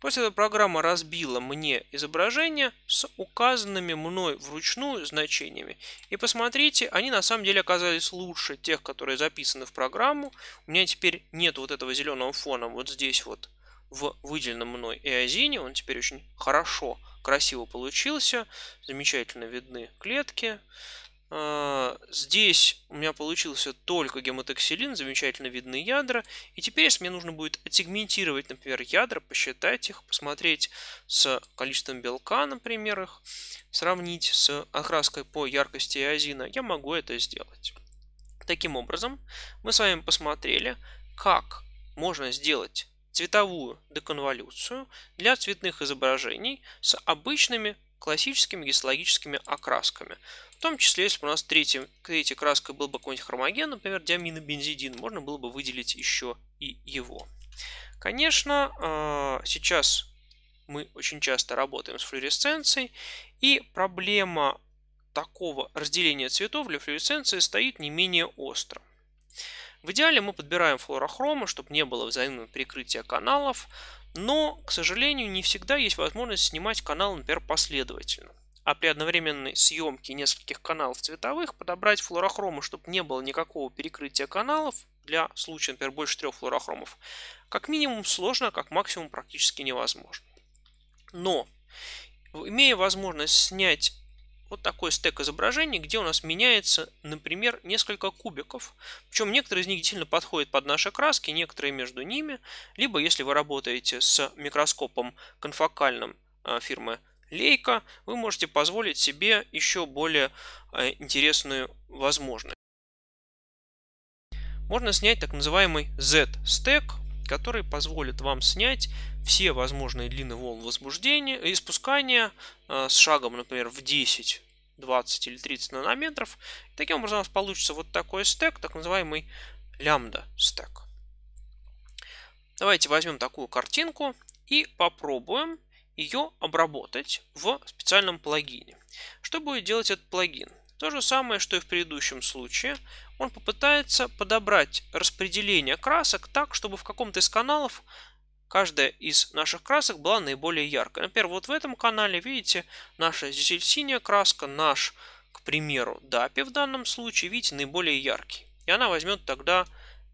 A: После этого программа разбила мне изображение с указанными мной вручную значениями. И посмотрите, они на самом деле оказались лучше тех, которые записаны в программу. У меня теперь нет вот этого зеленого фона вот здесь вот в выделенном мной эозине. Он теперь очень хорошо, красиво получился. Замечательно видны клетки. А, здесь у меня получился только гематоксилин, замечательно видны ядра. И теперь, если мне нужно будет отсегментировать, например, ядра, посчитать их, посмотреть с количеством белка, например, их, сравнить с окраской по яркости азина. я могу это сделать. Таким образом, мы с вами посмотрели, как можно сделать цветовую деконволюцию для цветных изображений с обычными классическими гистологическими окрасками. В том числе, если бы у нас третья, третья краска был бы какой-нибудь хромоген, например, диаминобензидин, можно было бы выделить еще и его. Конечно, а, сейчас мы очень часто работаем с флуоресценцией, и проблема такого разделения цветов для флуоресценции стоит не менее остро. В идеале мы подбираем флуорохромы, чтобы не было взаимного перекрытия каналов, но, к сожалению, не всегда есть возможность снимать канал, например, последовательно. А при одновременной съемке нескольких каналов цветовых подобрать флуорохромы, чтобы не было никакого перекрытия каналов, для случая, например, больше трех флуорохромов, как минимум сложно, а как максимум практически невозможно. Но, имея возможность снять вот такой стек изображений, где у нас меняется, например, несколько кубиков. Причем некоторые из них действительно подходят под наши краски, некоторые между ними. Либо если вы работаете с микроскопом конфокальным а, фирмы Leica, вы можете позволить себе еще более а, интересную возможность. Можно снять так называемый Z-стек, который позволит вам снять все возможные длины волн возбуждения э, и спускания э, с шагом, например, в 10 20 или 30 нанометров. таким образом у нас получится вот такой стек, так называемый лямбда стек. Давайте возьмем такую картинку и попробуем ее обработать в специальном плагине. Что будет делать этот плагин? То же самое, что и в предыдущем случае. Он попытается подобрать распределение красок так, чтобы в каком-то из каналов каждая из наших красок была наиболее яркой. Например, вот в этом канале, видите, наша здесь синяя краска, наш, к примеру, дапи в данном случае, видите, наиболее яркий. И она возьмет тогда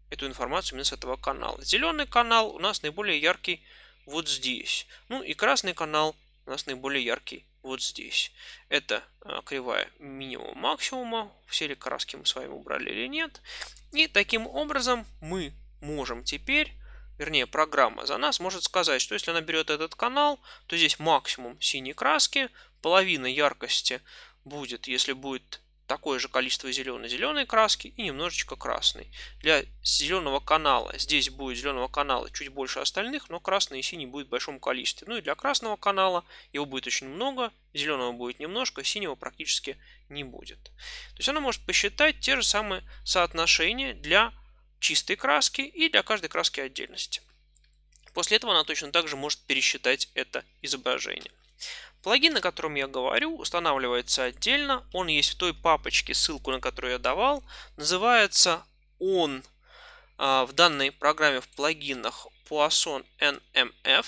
A: эту информацию именно с этого канала. Зеленый канал у нас наиболее яркий вот здесь. Ну и красный канал у нас наиболее яркий вот здесь. Это э, кривая минимум-максимума, все ли краски мы с вами убрали или нет. И таким образом мы можем теперь вернее программа за нас может сказать, что если она берет этот канал, то здесь максимум синей краски, половина яркости будет, если будет такое же количество зеленой-зеленой краски и немножечко красной. Для зеленого канала здесь будет зеленого канала чуть больше остальных, но красный и синий будет в большом количестве. Ну и для красного канала его будет очень много, зеленого будет немножко, синего практически не будет. То есть она может посчитать те же самые соотношения для чистой краски и для каждой краски отдельности. После этого она точно также может пересчитать это изображение. Плагин, о котором я говорю, устанавливается отдельно. Он есть в той папочке, ссылку на которую я давал. Называется он а, в данной программе в плагинах Poisson NMF.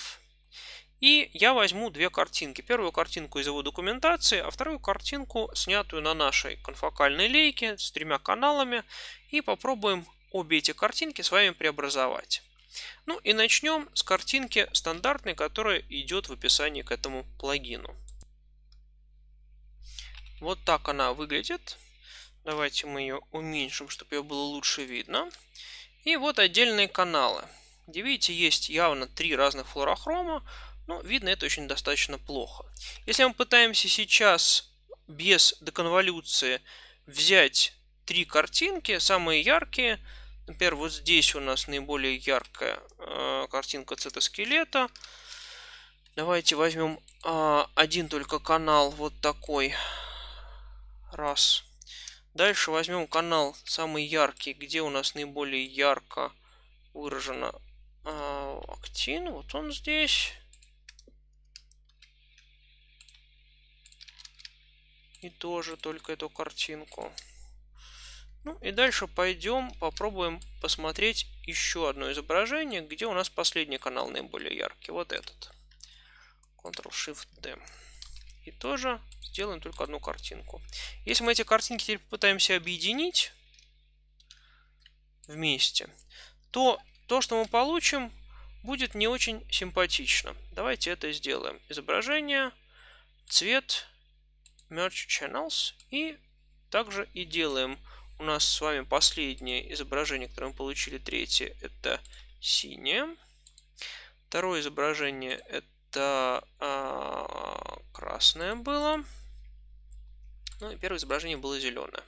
A: И я возьму две картинки. Первую картинку из его документации, а вторую картинку, снятую на нашей конфокальной лейке с тремя каналами. И попробуем обе эти картинки с вами преобразовать. Ну и начнем с картинки стандартной, которая идет в описании к этому плагину. Вот так она выглядит. Давайте мы ее уменьшим, чтобы ее было лучше видно. И вот отдельные каналы. Где видите, есть явно три разных флорохрома, но видно это очень достаточно плохо. Если мы пытаемся сейчас без деконволюции взять три картинки, самые яркие, Например, вот здесь у нас наиболее яркая э, картинка цитоскелета. Давайте возьмем э, один только канал вот такой. Раз. Дальше возьмем канал самый яркий, где у нас наиболее ярко выражена э, актин. Вот он здесь. И тоже только эту картинку. Ну и дальше пойдем, попробуем посмотреть еще одно изображение, где у нас последний канал наиболее яркий. Вот этот. Ctrl-Shift-D. И тоже сделаем только одну картинку. Если мы эти картинки теперь попытаемся объединить вместе, то то, что мы получим, будет не очень симпатично. Давайте это сделаем. Изображение, цвет, Merge Channels и также и делаем у нас с вами последнее изображение, которое мы получили. Третье это синее. Второе изображение это а, красное было. Ну и первое изображение было зеленое.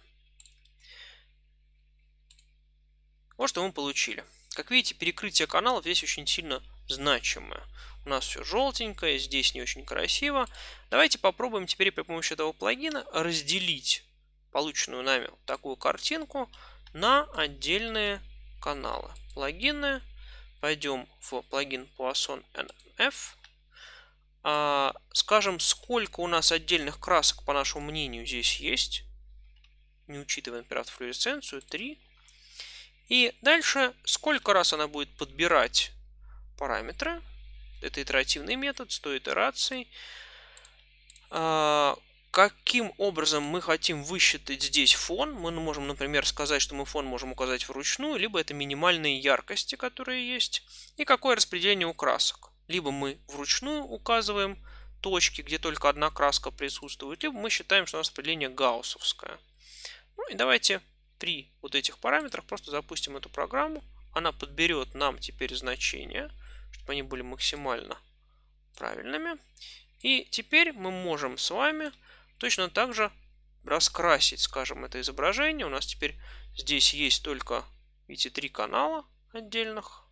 A: Вот что мы получили. Как видите, перекрытие каналов здесь очень сильно значимое. У нас все желтенькое, здесь не очень красиво. Давайте попробуем теперь при помощи этого плагина разделить полученную нами такую картинку на отдельные каналы. Плагины. Пойдем в плагин Poisson NMF. А, скажем, сколько у нас отдельных красок, по нашему мнению, здесь есть. Не учитывая, например, флуоресценцию. 3. И дальше, сколько раз она будет подбирать параметры. Это итеративный метод, 100 итераций а, каким образом мы хотим высчитать здесь фон. Мы можем, например, сказать, что мы фон можем указать вручную, либо это минимальные яркости, которые есть, и какое распределение у красок. Либо мы вручную указываем точки, где только одна краска присутствует, либо мы считаем, что у нас распределение гауссовское. Ну и давайте при вот этих параметрах просто запустим эту программу. Она подберет нам теперь значения, чтобы они были максимально правильными. И теперь мы можем с вами Точно так же раскрасить, скажем, это изображение. У нас теперь здесь есть только, видите, три канала отдельных.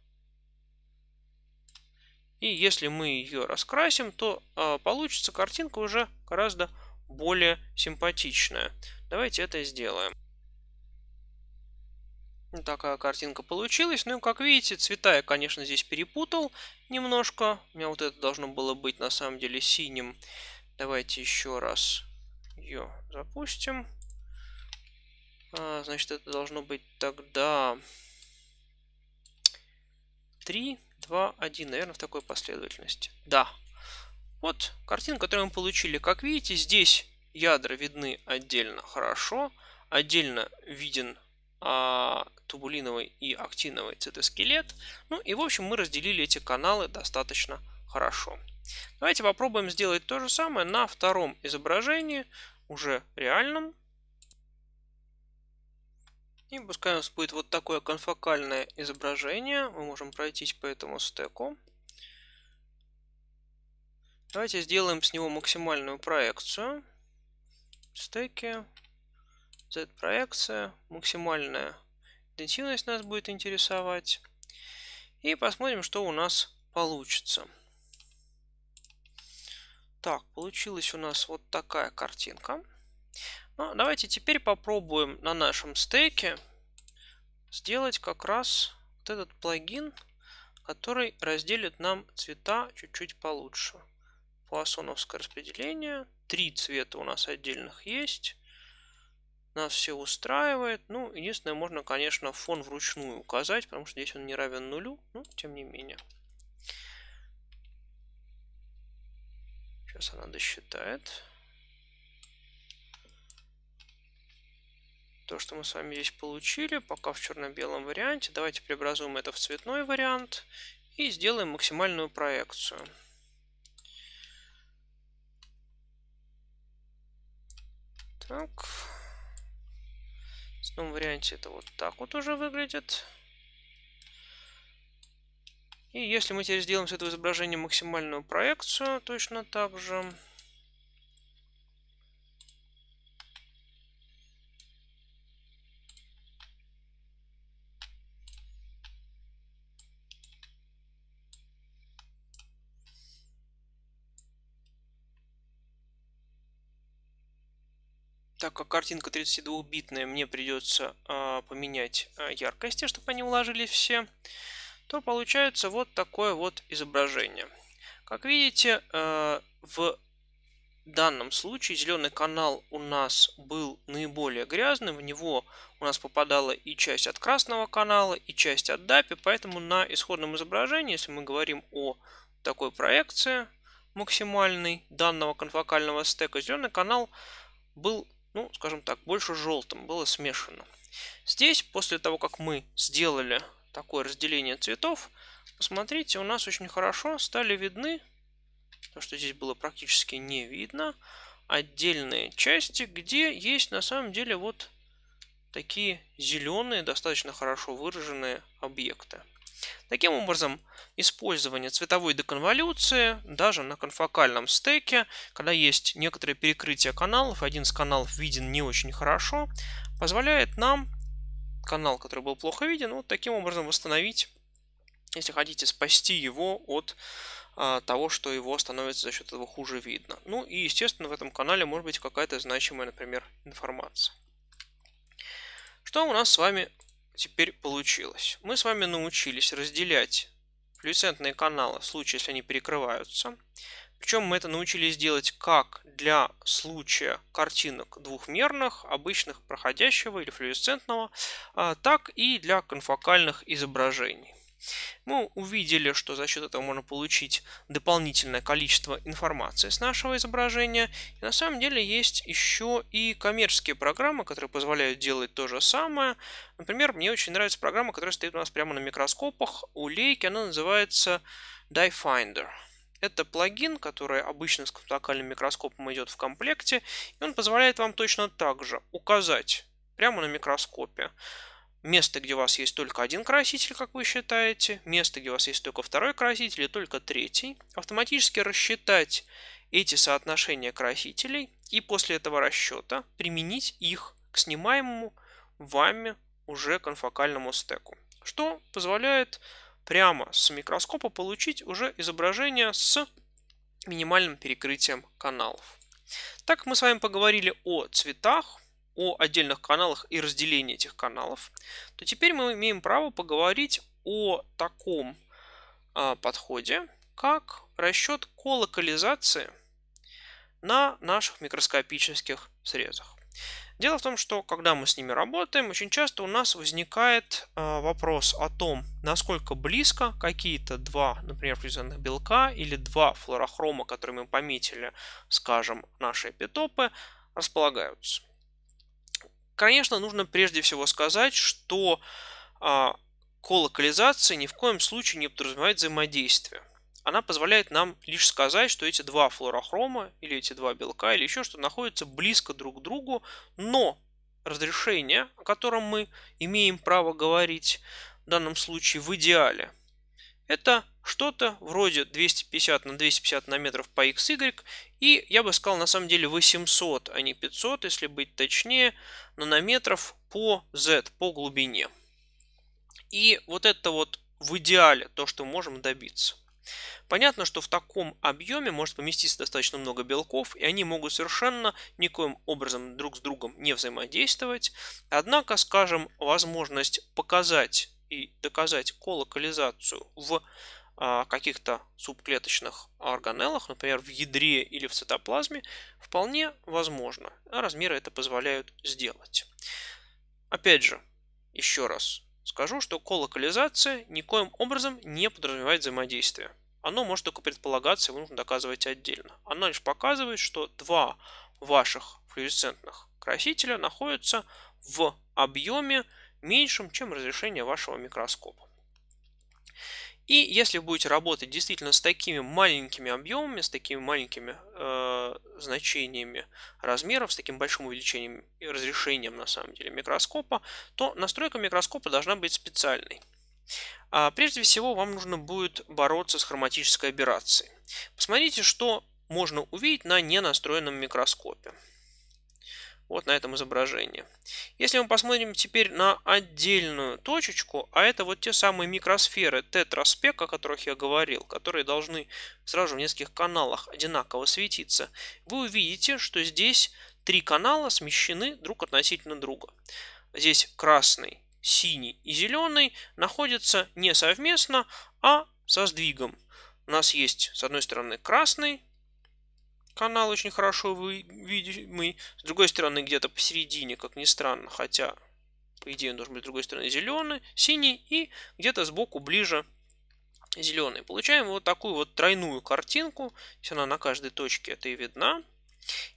A: И если мы ее раскрасим, то э, получится картинка уже гораздо более симпатичная. Давайте это сделаем. Вот такая картинка получилась. Ну и как видите, цвета я, конечно, здесь перепутал немножко. У меня вот это должно было быть на самом деле синим. Давайте еще раз ее запустим. А, значит, это должно быть тогда 3, 2, 1, наверное, в такой последовательности. Да. Вот картинка, которую мы получили. Как видите, здесь ядра видны отдельно хорошо, отдельно виден а, тубулиновый и актиновый цитоскелет. Ну и в общем мы разделили эти каналы достаточно хорошо. Давайте попробуем сделать то же самое на втором изображении уже реальным. И пускай у нас будет вот такое конфокальное изображение. Мы можем пройтись по этому стеку. Давайте сделаем с него максимальную проекцию. Стеки, Z-проекция, максимальная интенсивность нас будет интересовать. И посмотрим, что у нас получится. Так, получилась у нас вот такая картинка. Ну, давайте теперь попробуем на нашем стейке сделать как раз вот этот плагин, который разделит нам цвета чуть-чуть получше. Пуассоновское распределение. Три цвета у нас отдельных есть. Нас все устраивает. Ну, единственное, можно, конечно, фон вручную указать, потому что здесь он не равен нулю, но тем не менее. Сейчас она досчитает. То, что мы с вами здесь получили, пока в черно-белом варианте. Давайте преобразуем это в цветной вариант и сделаем максимальную проекцию. Так. В новом варианте это вот так вот уже выглядит. И если мы теперь сделаем с этого изображения максимальную проекцию, точно так же. так как картинка 32-битная, мне придется э, поменять а, яркости, чтобы они уложились все то получается вот такое вот изображение. Как видите, э, в данном случае зеленый канал у нас был наиболее грязным. В него у нас попадала и часть от красного канала, и часть от DAPI. А поэтому на исходном изображении, если мы говорим о такой проекции максимальной данного конфокального стека, зеленый канал был, ну, скажем так, больше желтым, было смешано. Здесь, после того, как мы сделали такое разделение цветов, посмотрите, у нас очень хорошо стали видны, то что здесь было практически не видно, отдельные части, где есть на самом деле вот такие зеленые, достаточно хорошо выраженные объекты. Таким образом, использование цветовой деконволюции даже на конфокальном стеке, когда есть некоторое перекрытие каналов, один из каналов виден не очень хорошо, позволяет нам канал, который был плохо виден, вот таким образом восстановить, если хотите, спасти его от а, того, что его становится за счет этого хуже видно. Ну и, естественно, в этом канале может быть какая-то значимая, например, информация. Что у нас с вами теперь получилось? Мы с вами научились разделять люцентные каналы в случае, если они перекрываются. Причем мы это научились делать как для случая картинок двухмерных, обычных проходящего или флуоресцентного, а, так и для конфокальных изображений. Мы увидели, что за счет этого можно получить дополнительное количество информации с нашего изображения. И на самом деле есть еще и коммерческие программы, которые позволяют делать то же самое. Например, мне очень нравится программа, которая стоит у нас прямо на микроскопах у Лейки. Она называется DieFinder. Это плагин, который обычно с локальным микроскопом идет в комплекте, и он позволяет вам точно так же указать прямо на микроскопе место, где у вас есть только один краситель, как вы считаете, место, где у вас есть только второй краситель и только третий, автоматически рассчитать эти соотношения красителей и после этого расчета применить их к снимаемому вами уже конфокальному стеку, что позволяет прямо с микроскопа получить уже изображение с минимальным перекрытием каналов. Так мы с вами поговорили о цветах, о отдельных каналах и разделении этих каналов, то теперь мы имеем право поговорить о таком э, подходе, как расчет колокализации на наших микроскопических срезах. Дело в том, что когда мы с ними работаем, очень часто у нас возникает э, вопрос о том, насколько близко какие-то два, например, фрезерных белка или два флорохрома, которые мы пометили, скажем, наши эпитопы, располагаются. Конечно, нужно прежде всего сказать, что э, а, колокализация ни в коем случае не подразумевает взаимодействие она позволяет нам лишь сказать, что эти два флуорохрома или эти два белка или еще что находятся близко друг к другу, но разрешение, о котором мы имеем право говорить в данном случае в идеале, это что-то вроде 250 на 250 нанометров по xy, и я бы сказал на самом деле 800, а не 500, если быть точнее, нанометров по z, по глубине. И вот это вот в идеале то, что мы можем добиться. Понятно, что в таком объеме может поместиться достаточно много белков, и они могут совершенно никоим образом друг с другом не взаимодействовать. Однако, скажем, возможность показать и доказать колокализацию в а, каких-то субклеточных органеллах, например, в ядре или в цитоплазме, вполне возможно. А размеры это позволяют сделать. Опять же, еще раз, Скажу, что колокализация никоим образом не подразумевает взаимодействие. Оно может только предполагаться, его нужно доказывать отдельно. Оно лишь показывает, что два ваших флюоресцентных красителя находятся в объеме меньшем, чем разрешение вашего микроскопа. И если вы будете работать действительно с такими маленькими объемами, с такими маленькими э, значениями размеров, с таким большим увеличением и разрешением на самом деле микроскопа, то настройка микроскопа должна быть специальной. А прежде всего вам нужно будет бороться с хроматической аберрацией. Посмотрите, что можно увидеть на ненастроенном микроскопе вот на этом изображении. Если мы посмотрим теперь на отдельную точечку, а это вот те самые микросферы тетраспек, о которых я говорил, которые должны сразу в нескольких каналах одинаково светиться, вы увидите, что здесь три канала смещены друг относительно друга. Здесь красный, синий и зеленый находятся не совместно, а со сдвигом. У нас есть с одной стороны красный, канал очень хорошо видимый. С другой стороны, где-то посередине, как ни странно, хотя, по идее, он должен быть с другой стороны зеленый, синий и где-то сбоку ближе зеленый. Получаем вот такую вот тройную картинку. все она на каждой точке, это и видна.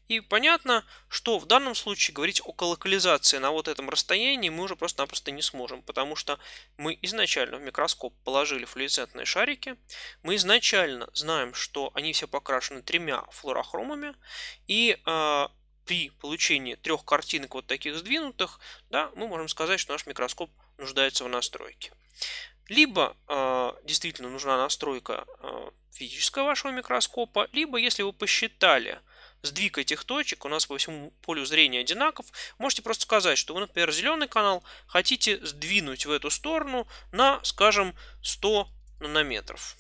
A: И понятно, что в данном случае говорить о колокализации на вот этом расстоянии мы уже просто-напросто не сможем, потому что мы изначально в микроскоп положили флуоресцентные шарики, мы изначально знаем, что они все покрашены тремя флуорохромами, и э, при получении трех картинок вот таких сдвинутых, да, мы можем сказать, что наш микроскоп нуждается в настройке. Либо э, действительно нужна настройка э, а, физическая вашего микроскопа, либо если вы посчитали, сдвиг этих точек у нас по всему полю зрения одинаков, можете просто сказать, что вы, например, зеленый канал хотите сдвинуть в эту сторону на, скажем, 100 нанометров.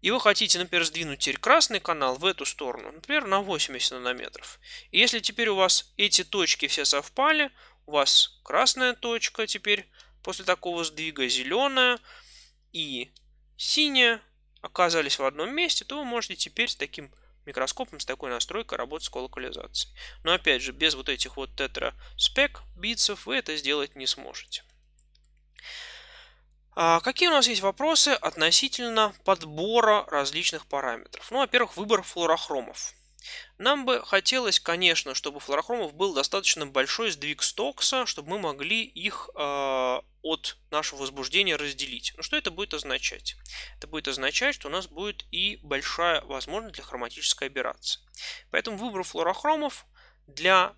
A: И вы хотите, например, сдвинуть теперь красный канал в эту сторону, например, на 80 нанометров. И если теперь у вас эти точки все совпали, у вас красная точка теперь после такого сдвига зеленая и синяя оказались в одном месте, то вы можете теперь с таким микроскопом с такой настройкой работать с колокализацией. Но опять же, без вот этих вот тетра-спек битсов вы это сделать не сможете. А какие у нас есть вопросы относительно подбора различных параметров? Ну, во-первых, выбор флуорохромов. Нам бы хотелось, конечно, чтобы у флорохромов был достаточно большой сдвиг стокса, чтобы мы могли их э, от нашего возбуждения разделить. Но что это будет означать? Это будет означать, что у нас будет и большая возможность для хроматической аберрации. Поэтому выбор флорохромов для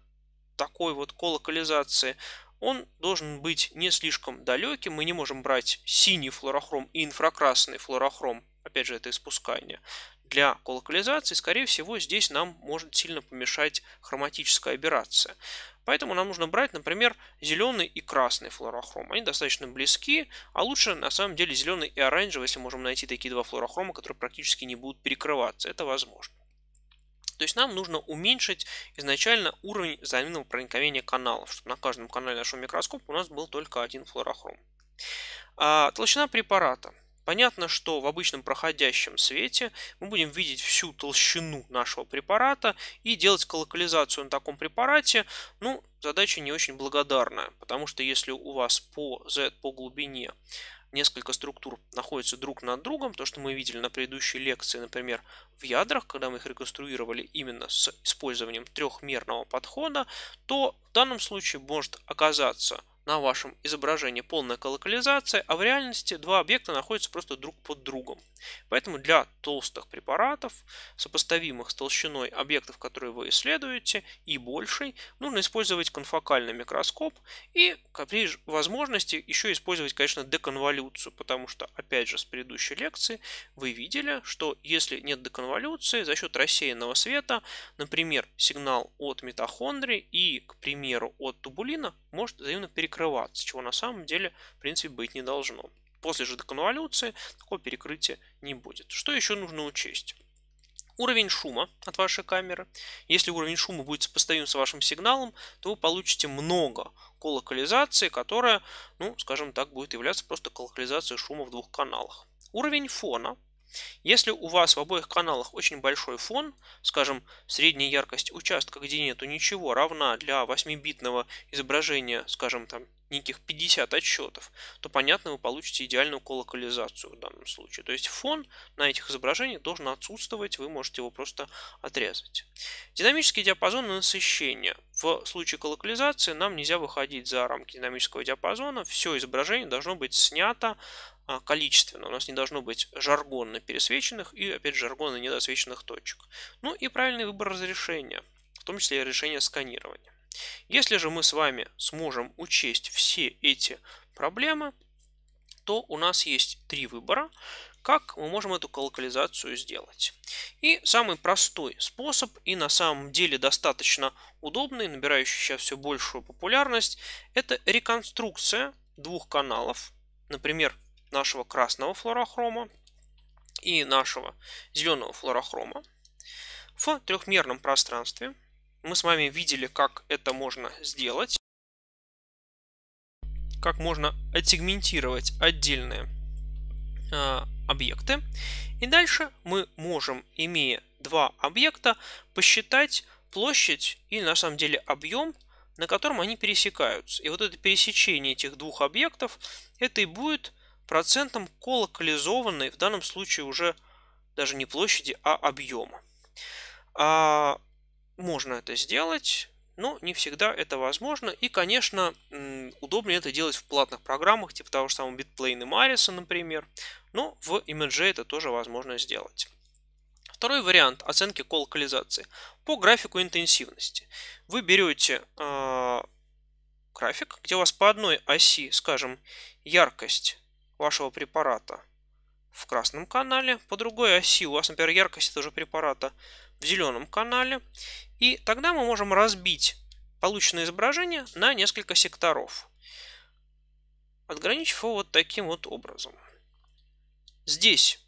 A: такой вот колокализации он должен быть не слишком далеким. Мы не можем брать синий флорохром и инфракрасный флорохром. Опять же, это испускание для колокализации, скорее всего, здесь нам может сильно помешать хроматическая аберрация. Поэтому нам нужно брать, например, зеленый и красный флуорохром. Они достаточно близки, а лучше на самом деле зеленый и оранжевый, если можем найти такие два флуорохрома, которые практически не будут перекрываться. Это возможно. То есть нам нужно уменьшить изначально уровень взаимного проникновения каналов, чтобы на каждом канале нашего микроскопа у нас был только один флуорохром. А, толщина препарата. Понятно, что в обычном проходящем свете мы будем видеть всю толщину нашего препарата и делать колокализацию на таком препарате, ну, задача не очень благодарная, потому что если у вас по Z, по глубине несколько структур находятся друг над другом, то, что мы видели на предыдущей лекции, например, в ядрах, когда мы их реконструировали именно с использованием трехмерного подхода, то в данном случае может оказаться – на вашем изображении полная колокализация, а в реальности два объекта находятся просто друг под другом. Поэтому для толстых препаратов, сопоставимых с толщиной объектов, которые вы исследуете, и большей, нужно использовать конфокальный микроскоп и при возможности еще использовать, конечно, деконволюцию, потому что, опять же, с предыдущей лекции вы видели, что если нет деконволюции, за счет рассеянного света, например, сигнал от митохондрии и, к примеру, от тубулина может взаимно перекрываться перекрываться, чего на самом деле, в принципе, быть не должно. После же конволюции такого перекрытия не будет. Что еще нужно учесть? Уровень шума от вашей камеры. Если уровень шума будет сопоставим с вашим сигналом, то вы получите много колокализации, которая, ну, скажем так, будет являться просто колокализацией шума в двух каналах. Уровень фона если у вас в обоих каналах очень большой фон, скажем, средняя яркость участка, где нету ничего, равна для 8-битного изображения, скажем, там неких 50 отсчетов, то, понятно, вы получите идеальную колокализацию в данном случае. То есть фон на этих изображениях должен отсутствовать, вы можете его просто отрезать. Динамический диапазон насыщения. В случае колокализации нам нельзя выходить за рамки динамического диапазона. Все изображение должно быть снято а, количественно. У нас не должно быть жаргонно пересвеченных и, опять же, жаргонно недосвеченных точек. Ну и правильный выбор разрешения, в том числе и решение сканирования. Если же мы с вами сможем учесть все эти проблемы, то у нас есть три выбора, как мы можем эту колокализацию сделать. И самый простой способ, и на самом деле достаточно удобный, набирающий сейчас все большую популярность, это реконструкция двух каналов, например, нашего красного флорохрома и нашего зеленого флорохрома в трехмерном пространстве. Мы с вами видели, как это можно сделать, как можно отсегментировать отдельные э, объекты. И дальше мы можем, имея два объекта, посчитать площадь или на самом деле объем, на котором они пересекаются. И вот это пересечение этих двух объектов, это и будет процентом колокализованной, в данном случае уже даже не площади, а объема. А, можно это сделать, но не всегда это возможно. И, конечно, удобнее это делать в платных программах, типа того же самого BitPlane и Marisa, например. Но в Image это тоже возможно сделать. Второй вариант оценки колокализации. По графику интенсивности. Вы берете э, график, где у вас по одной оси, скажем, яркость вашего препарата в красном канале, по другой оси у вас, например, яркость этого же препарата в зеленом канале. И тогда мы можем разбить полученное изображение на несколько секторов, отграничив его вот таким вот образом. Здесь,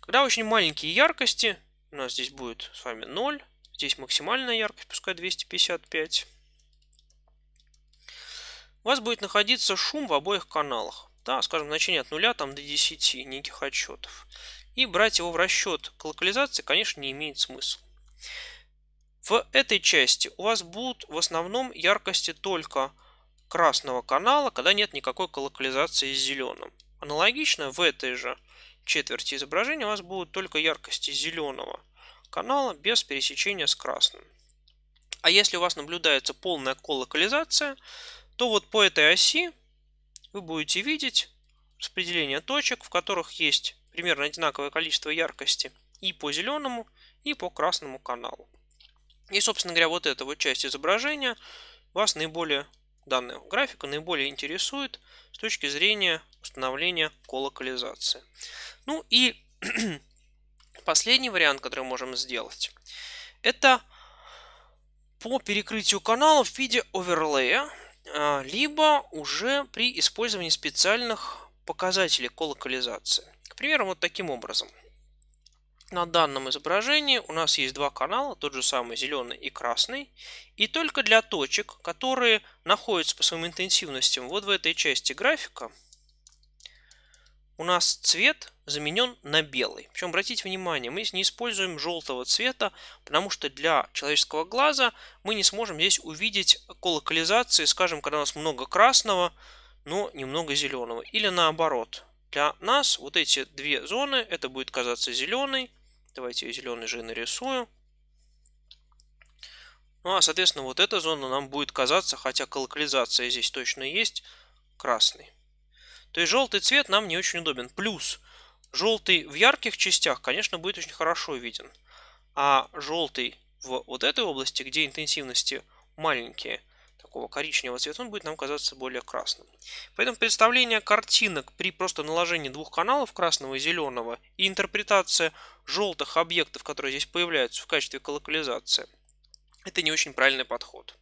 A: когда очень маленькие яркости, у нас здесь будет с вами 0, здесь максимальная яркость, пускай 255, у вас будет находиться шум в обоих каналах да, скажем, значение от 0 там, до 10 неких отчетов. И брать его в расчет к локализации, конечно, не имеет смысла. В этой части у вас будут в основном яркости только красного канала, когда нет никакой колокализации с зеленым. Аналогично в этой же четверти изображения у вас будут только яркости зеленого канала без пересечения с красным. А если у вас наблюдается полная колокализация, то вот по этой оси вы будете видеть распределение точек, в которых есть примерно одинаковое количество яркости и по зеленому, и по красному каналу. И, собственно говоря, вот эта вот часть изображения вас наиболее, данная графика наиболее интересует с точки зрения установления колокализации. Ну и последний вариант, который можем сделать, это по перекрытию каналов в виде оверлея а, либо уже при использовании специальных показателей колокализации. К примеру, вот таким образом. На данном изображении у нас есть два канала, тот же самый зеленый и красный. И только для точек, которые находятся по своим интенсивностям вот в этой части графика – у нас цвет заменен на белый. Причем обратите внимание, мы не используем желтого цвета, потому что для человеческого глаза мы не сможем здесь увидеть колокализации, скажем, когда у нас много красного, но немного зеленого. Или наоборот. Для нас вот эти две зоны, это будет казаться зеленой. Давайте я зеленый же нарисую. Ну а, соответственно, вот эта зона нам будет казаться, хотя колокализация здесь точно есть, красной. То есть желтый цвет нам не очень удобен. Плюс желтый в ярких частях, конечно, будет очень хорошо виден. А желтый в вот этой области, где интенсивности маленькие, такого коричневого цвета, он будет нам казаться более красным. Поэтому представление картинок при просто наложении двух каналов, красного и зеленого, и интерпретация желтых объектов, которые здесь появляются в качестве колокализации, это не очень правильный подход.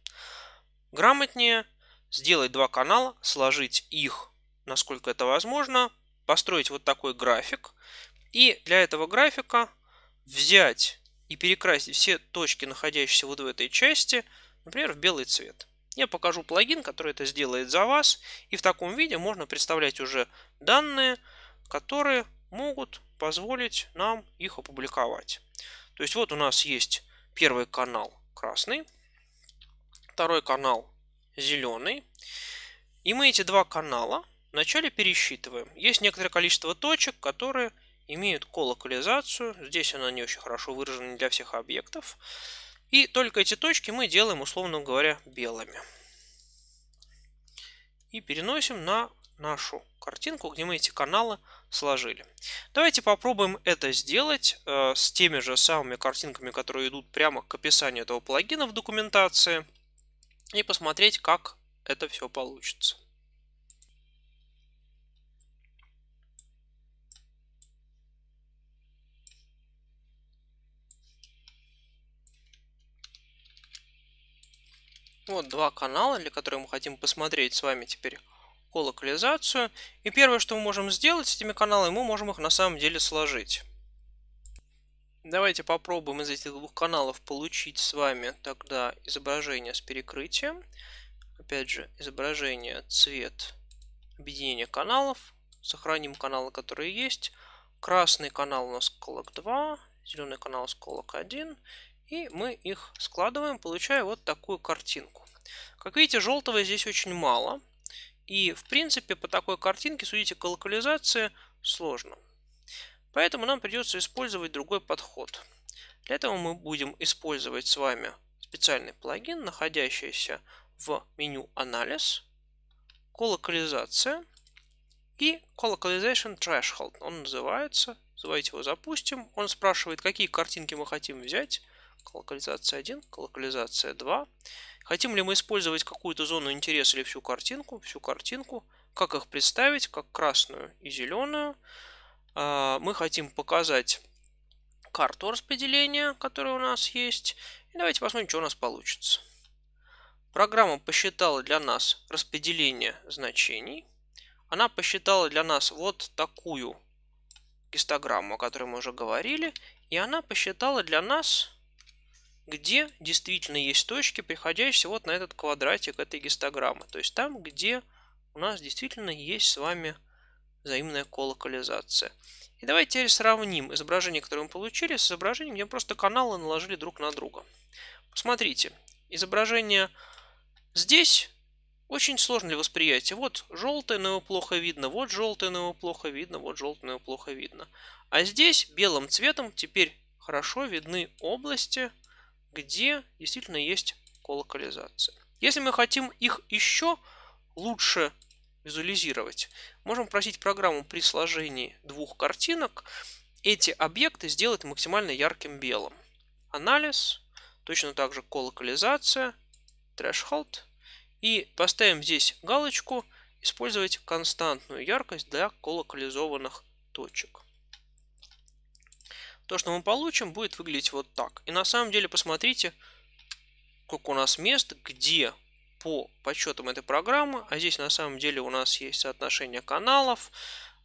A: Грамотнее сделать два канала, сложить их насколько это возможно, построить вот такой график. И для этого графика взять и перекрасить все точки, находящиеся вот в этой части, например, в белый цвет. Я покажу плагин, который это сделает за вас. И в таком виде можно представлять уже данные, которые могут позволить нам их опубликовать. То есть вот у нас есть первый канал красный, второй канал зеленый. И мы эти два канала Вначале пересчитываем. Есть некоторое количество точек, которые имеют колокализацию. Здесь она не очень хорошо выражена для всех объектов. И только эти точки мы делаем, условно говоря, белыми. И переносим на нашу картинку, где мы эти каналы сложили. Давайте попробуем это сделать э, с теми же самыми картинками, которые идут прямо к описанию этого плагина в документации. И посмотреть, как это все получится. Вот два канала, для которых мы хотим посмотреть с вами теперь колокализацию. И первое, что мы можем сделать с этими каналами, мы можем их на самом деле сложить. Давайте попробуем из этих двух каналов получить с вами тогда изображение с перекрытием. Опять же, изображение, цвет, объединение каналов. Сохраним каналы, которые есть. Красный канал у нас колок 2, зеленый канал колок 1 и мы их складываем, получая вот такую картинку. Как видите, желтого здесь очень мало. И, в принципе, по такой картинке судить о локализации сложно. Поэтому нам придется использовать другой подход. Для этого мы будем использовать с вами специальный плагин, находящийся в меню «Анализ», «Колокализация» и «Colocalization Threshold». Он называется, давайте его запустим. Он спрашивает, какие картинки мы хотим взять локализация 1, локализация 2. Хотим ли мы использовать какую-то зону интереса или всю картинку? Всю картинку. Как их представить? Как красную и зеленую. А, мы хотим показать карту распределения, которая у нас есть. И давайте посмотрим, что у нас получится. Программа посчитала для нас распределение значений. Она посчитала для нас вот такую гистограмму, о которой мы уже говорили. И она посчитала для нас где действительно есть точки, приходящие вот на этот квадратик этой гистограммы. То есть там, где у нас действительно есть с вами взаимная колокализация. И давайте теперь сравним изображение, которое мы получили, с изображением, где мы просто каналы наложили друг на друга. Посмотрите, изображение здесь очень сложно для восприятия. Вот желтое, но его плохо видно. Вот желтое, но его плохо видно. Вот желтое, но его плохо видно. А здесь белым цветом теперь хорошо видны области где действительно есть колокализация. Если мы хотим их еще лучше визуализировать, можем просить программу при сложении двух картинок эти объекты сделать максимально ярким белым. Анализ, точно так же колокализация, threshold. И поставим здесь галочку «Использовать константную яркость для колокализованных точек» то, что мы получим, будет выглядеть вот так. И на самом деле, посмотрите, как у нас мест, где по подсчетам этой программы, а здесь на самом деле у нас есть соотношение каналов,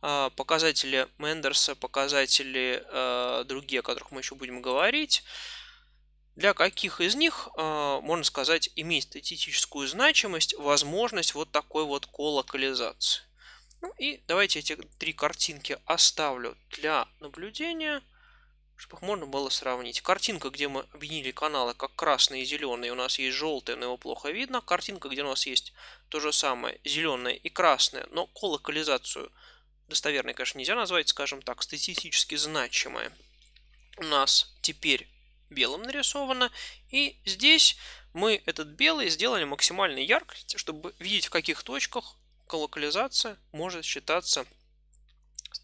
A: а, показатели Мендерса, показатели а, другие, о которых мы еще будем говорить, для каких из них, а, можно сказать, имеет статистическую значимость, возможность вот такой вот колокализации. Ну и давайте эти три картинки оставлю для наблюдения – чтобы их можно было сравнить. Картинка, где мы объединили каналы как красный и зеленый, у нас есть желтый, но его плохо видно. Картинка, где у нас есть то же самое, зеленое и красное, но колокализацию достоверной, конечно, нельзя назвать, скажем так, статистически значимая. У нас теперь белым нарисовано. И здесь мы этот белый сделали максимальной яркость, чтобы видеть в каких точках колокализация может считаться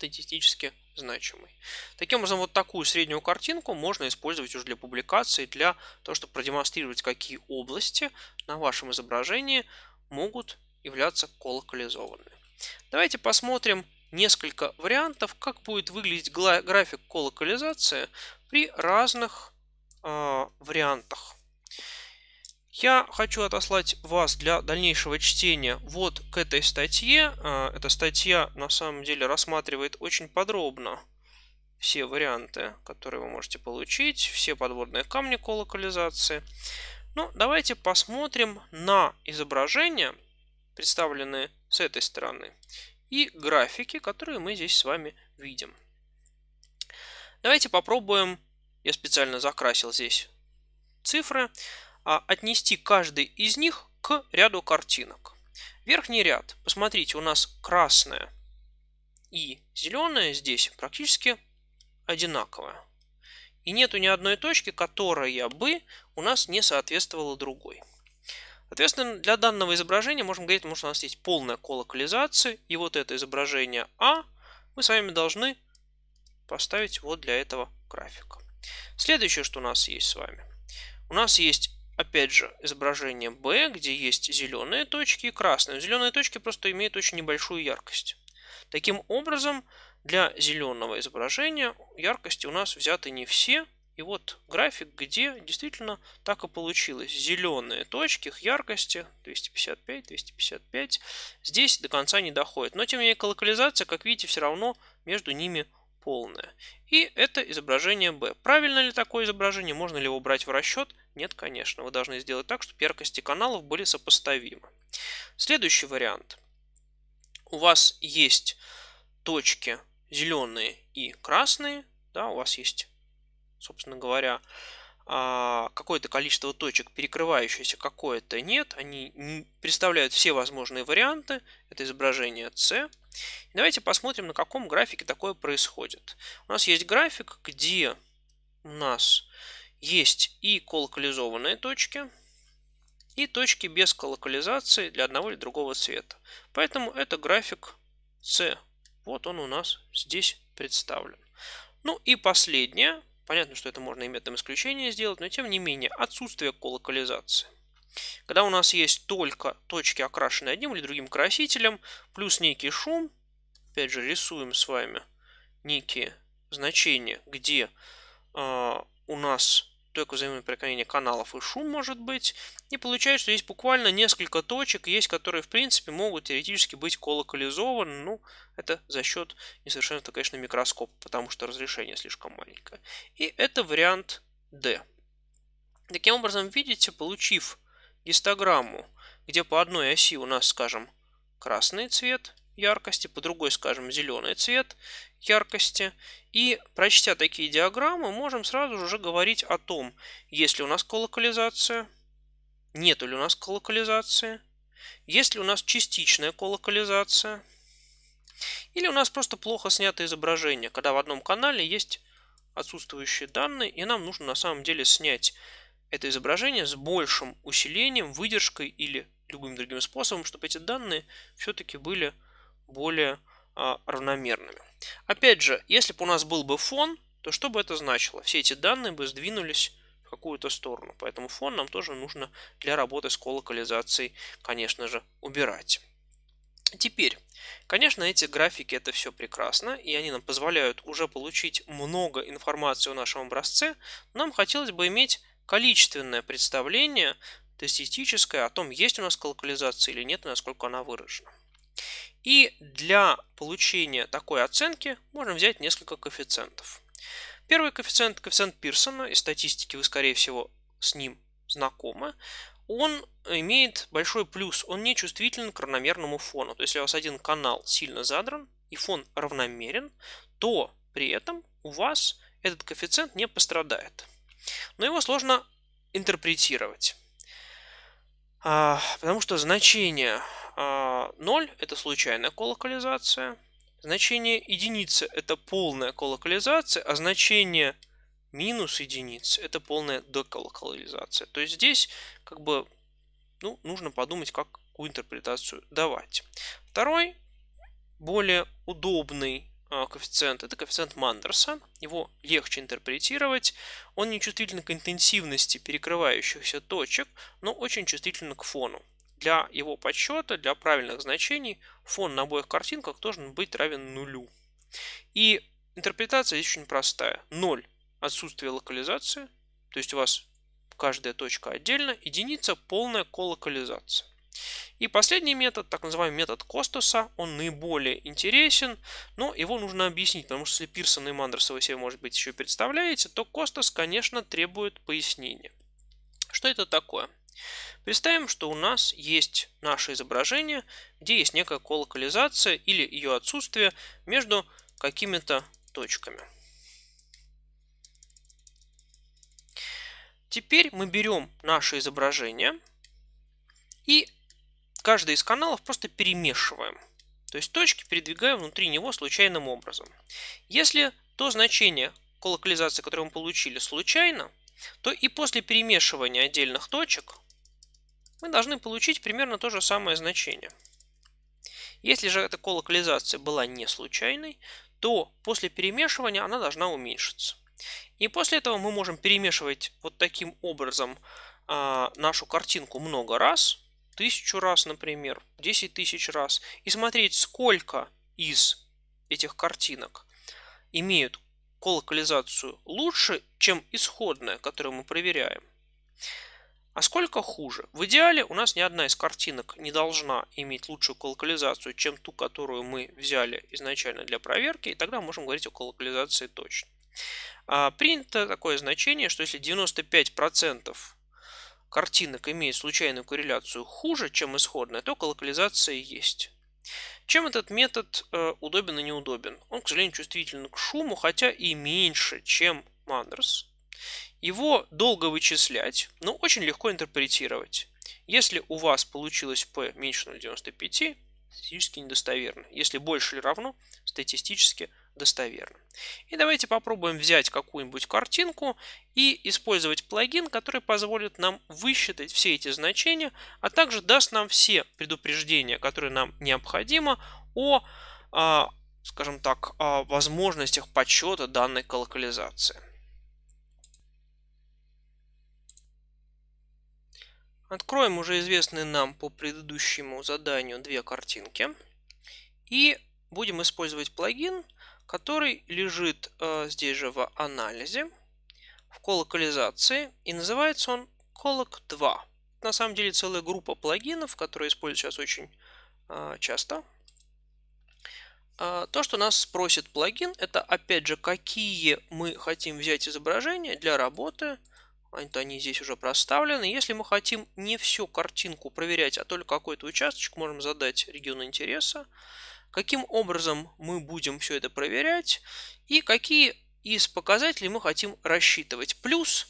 A: статистически значимой. Таким образом, вот такую среднюю картинку можно использовать уже для публикации, для того, чтобы продемонстрировать, какие области на вашем изображении могут являться колокализованными. Давайте посмотрим несколько вариантов, как будет выглядеть график колокализации при разных э, вариантах я хочу отослать вас для дальнейшего чтения вот к этой статье. А, эта статья на самом деле рассматривает очень подробно все варианты, которые вы можете получить, все подводные камни колокализации. Но ну, давайте посмотрим на изображения, представленные с этой стороны, и графики, которые мы здесь с вами видим. Давайте попробуем, я специально закрасил здесь цифры, а отнести каждый из них к ряду картинок. Верхний ряд, посмотрите, у нас красная и зеленая здесь практически одинаковая И нету ни одной точки, которая бы у нас не соответствовала другой. Соответственно, для данного изображения можем говорить, потому что у нас есть полная колокализация, и вот это изображение А мы с вами должны поставить вот для этого графика. Следующее, что у нас есть с вами. У нас есть опять же, изображение B, где есть зеленые точки и красные. Зеленые точки просто имеют очень небольшую яркость. Таким образом, для зеленого изображения яркости у нас взяты не все. И вот график, где действительно так и получилось. Зеленые точки их яркости 255, 255 здесь до конца не доходит. Но тем не менее колокализация, как видите, все равно между ними полная. И это изображение B. Правильно ли такое изображение? Можно ли его брать в расчет? Нет, конечно, вы должны сделать так, чтобы яркости каналов были сопоставимы. Следующий вариант. У вас есть точки зеленые и красные, да, у вас есть, собственно говоря, а, какое-то количество точек, перекрывающихся, какое-то нет. Они представляют все возможные варианты. Это изображение C. Давайте посмотрим, на каком графике такое происходит. У нас есть график, где у нас есть и колокализованные точки, и точки без колокализации для одного или другого цвета. Поэтому это график C. Вот он у нас здесь представлен. Ну и последнее. Понятно, что это можно и методом исключения сделать, но тем не менее отсутствие колокализации. Когда у нас есть только точки, окрашенные одним или другим красителем, плюс некий шум, опять же рисуем с вами некие значения, где э, у нас только взаимопроникновение каналов и шум может быть. И получается, что есть буквально несколько точек, есть которые, в принципе, могут теоретически быть колокализованы. Ну, это за счет несовершенства, конечно, микроскопа, потому что разрешение слишком маленькое. И это вариант D. Таким образом, видите, получив гистограмму, где по одной оси у нас, скажем, красный цвет яркости, по другой, скажем, зеленый цвет, яркости. И прочтя такие диаграммы, можем сразу же говорить о том, есть ли у нас колокализация, нет ли у нас колокализации, есть ли у нас частичная колокализация, или у нас просто плохо снято изображение, когда в одном канале есть отсутствующие данные, и нам нужно на самом деле снять это изображение с большим усилением, выдержкой или любым другим способом, чтобы эти данные все-таки были более а, равномерными. Опять же, если бы у нас был бы фон, то что бы это значило? Все эти данные бы сдвинулись в какую-то сторону. Поэтому фон нам тоже нужно для работы с колокализацией, конечно же, убирать. Теперь, конечно, эти графики это все прекрасно, и они нам позволяют уже получить много информации о нашем образце. Нам хотелось бы иметь количественное представление, статистическое, о том, есть у нас колокализация или нет, и насколько она выражена. И для получения такой оценки можно взять несколько коэффициентов. Первый коэффициент, коэффициент Пирсона, из статистики вы, скорее всего, с ним знакомы, он имеет большой плюс, он не чувствителен к равномерному фону. То есть, если у вас один канал сильно задран и фон равномерен, то при этом у вас этот коэффициент не пострадает. Но его сложно интерпретировать. А, потому что значение а, 0 это случайная колокализация, значение единицы это полная колокализация, а значение минус единицы это полная доколокализация. То есть здесь как бы ну, нужно подумать, как интерпретацию давать. Второй более удобный Э, коэффициент. Это коэффициент Мандерса. Его легче интерпретировать. Он не чувствителен к интенсивности перекрывающихся точек, но очень чувствителен к фону. Для его подсчета, для правильных значений, фон на обоих картинках должен быть равен нулю. И интерпретация здесь очень простая. 0 – отсутствие локализации, то есть у вас каждая точка отдельно, единица – полная колокализация. И последний метод, так называемый метод Костуса, он наиболее интересен, но его нужно объяснить, потому что если Пирсон и Мандерса вы себе, может быть, еще представляете, то Костас, конечно, требует пояснения. Что это такое? Представим, что у нас есть наше изображение, где есть некая колокализация или ее отсутствие между какими-то точками. Теперь мы берем наше изображение и каждый из каналов просто перемешиваем. То есть точки передвигаем внутри него случайным образом. Если то значение колокализации, которое мы получили, случайно, то и после перемешивания отдельных точек мы должны получить примерно то же самое значение. Если же эта колокализация была не случайной, то после перемешивания она должна уменьшиться. И после этого мы можем перемешивать вот таким образом э, нашу картинку много раз – тысячу раз, например, 10 тысяч раз, и смотреть, сколько из этих картинок имеют колокализацию лучше, чем исходная, которую мы проверяем. А сколько хуже? В идеале у нас ни одна из картинок не должна иметь лучшую колокализацию, чем ту, которую мы взяли изначально для проверки, и тогда можем говорить о колокализации точно. А принято такое значение, что если 95% картинок имеет случайную корреляцию хуже, чем исходная, то коллокализация есть. Чем этот метод э, удобен и неудобен? Он, к сожалению, чувствителен к шуму, хотя и меньше, чем Мандерс. Его долго вычислять, но очень легко интерпретировать. Если у вас получилось P меньше 0,95, статистически недостоверно. Если больше или равно, статистически достоверно. И давайте попробуем взять какую-нибудь картинку и использовать плагин, который позволит нам высчитать все эти значения, а также даст нам все предупреждения, которые нам необходимо о, а, скажем так, о возможностях подсчета данной колокализации. Откроем уже известные нам по предыдущему заданию две картинки и будем использовать плагин – который лежит э, здесь же в анализе, в колокализации, и называется он Колок 2. На самом деле целая группа плагинов, которые используют сейчас очень э, часто. Э, то, что нас спросит плагин, это опять же, какие мы хотим взять изображения для работы. Они здесь уже проставлены. Если мы хотим не всю картинку проверять, а только какой-то участочек, можем задать регион интереса каким образом мы будем все это проверять и какие из показателей мы хотим рассчитывать. Плюс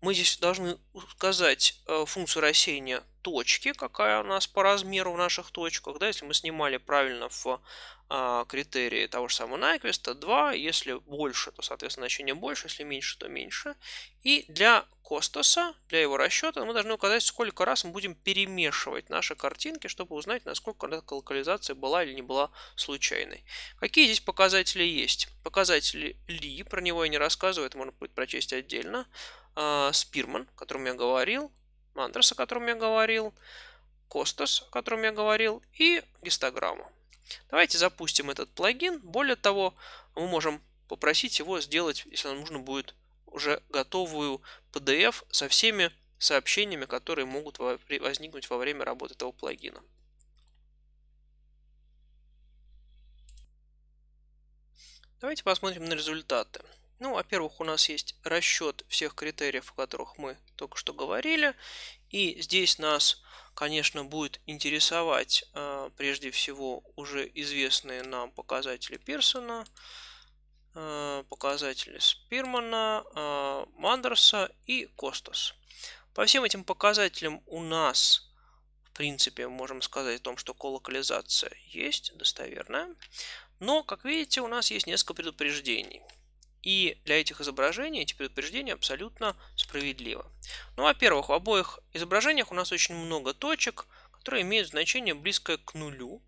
A: мы здесь должны указать э, функцию рассеяния точки, какая у нас по размеру в наших точках. Да, если мы снимали правильно в а, критерии того же самого Найквеста 2, если больше, то, соответственно, значение больше, если меньше, то меньше. И для Костаса, для его расчета мы должны указать, сколько раз мы будем перемешивать наши картинки, чтобы узнать, насколько эта локализация была или не была случайной. Какие здесь показатели есть? Показатели Ли, про него я не рассказываю, это можно будет прочесть отдельно. А, Спирман, о котором я говорил, Мандрес, о котором я говорил, Костас, о котором я говорил, и гистограмма. Давайте запустим этот плагин. Более того, мы можем попросить его сделать, если нам нужно будет уже готовую PDF со всеми сообщениями, которые могут возникнуть во время работы этого плагина. Давайте посмотрим на результаты. Ну, во-первых, у нас есть расчет всех критериев, о которых мы только что говорили. И здесь нас, конечно, будет интересовать а, прежде всего уже известные нам показатели Персона. Э, показатели Спирмана, э, Мандерса и Костас. По всем этим показателям у нас, в принципе, можем сказать о том, что колокализация есть, достоверная. Но, как видите, у нас есть несколько предупреждений. И для этих изображений эти предупреждения абсолютно справедливы. Ну, во-первых, в обоих изображениях у нас очень много точек, которые имеют значение близкое к нулю.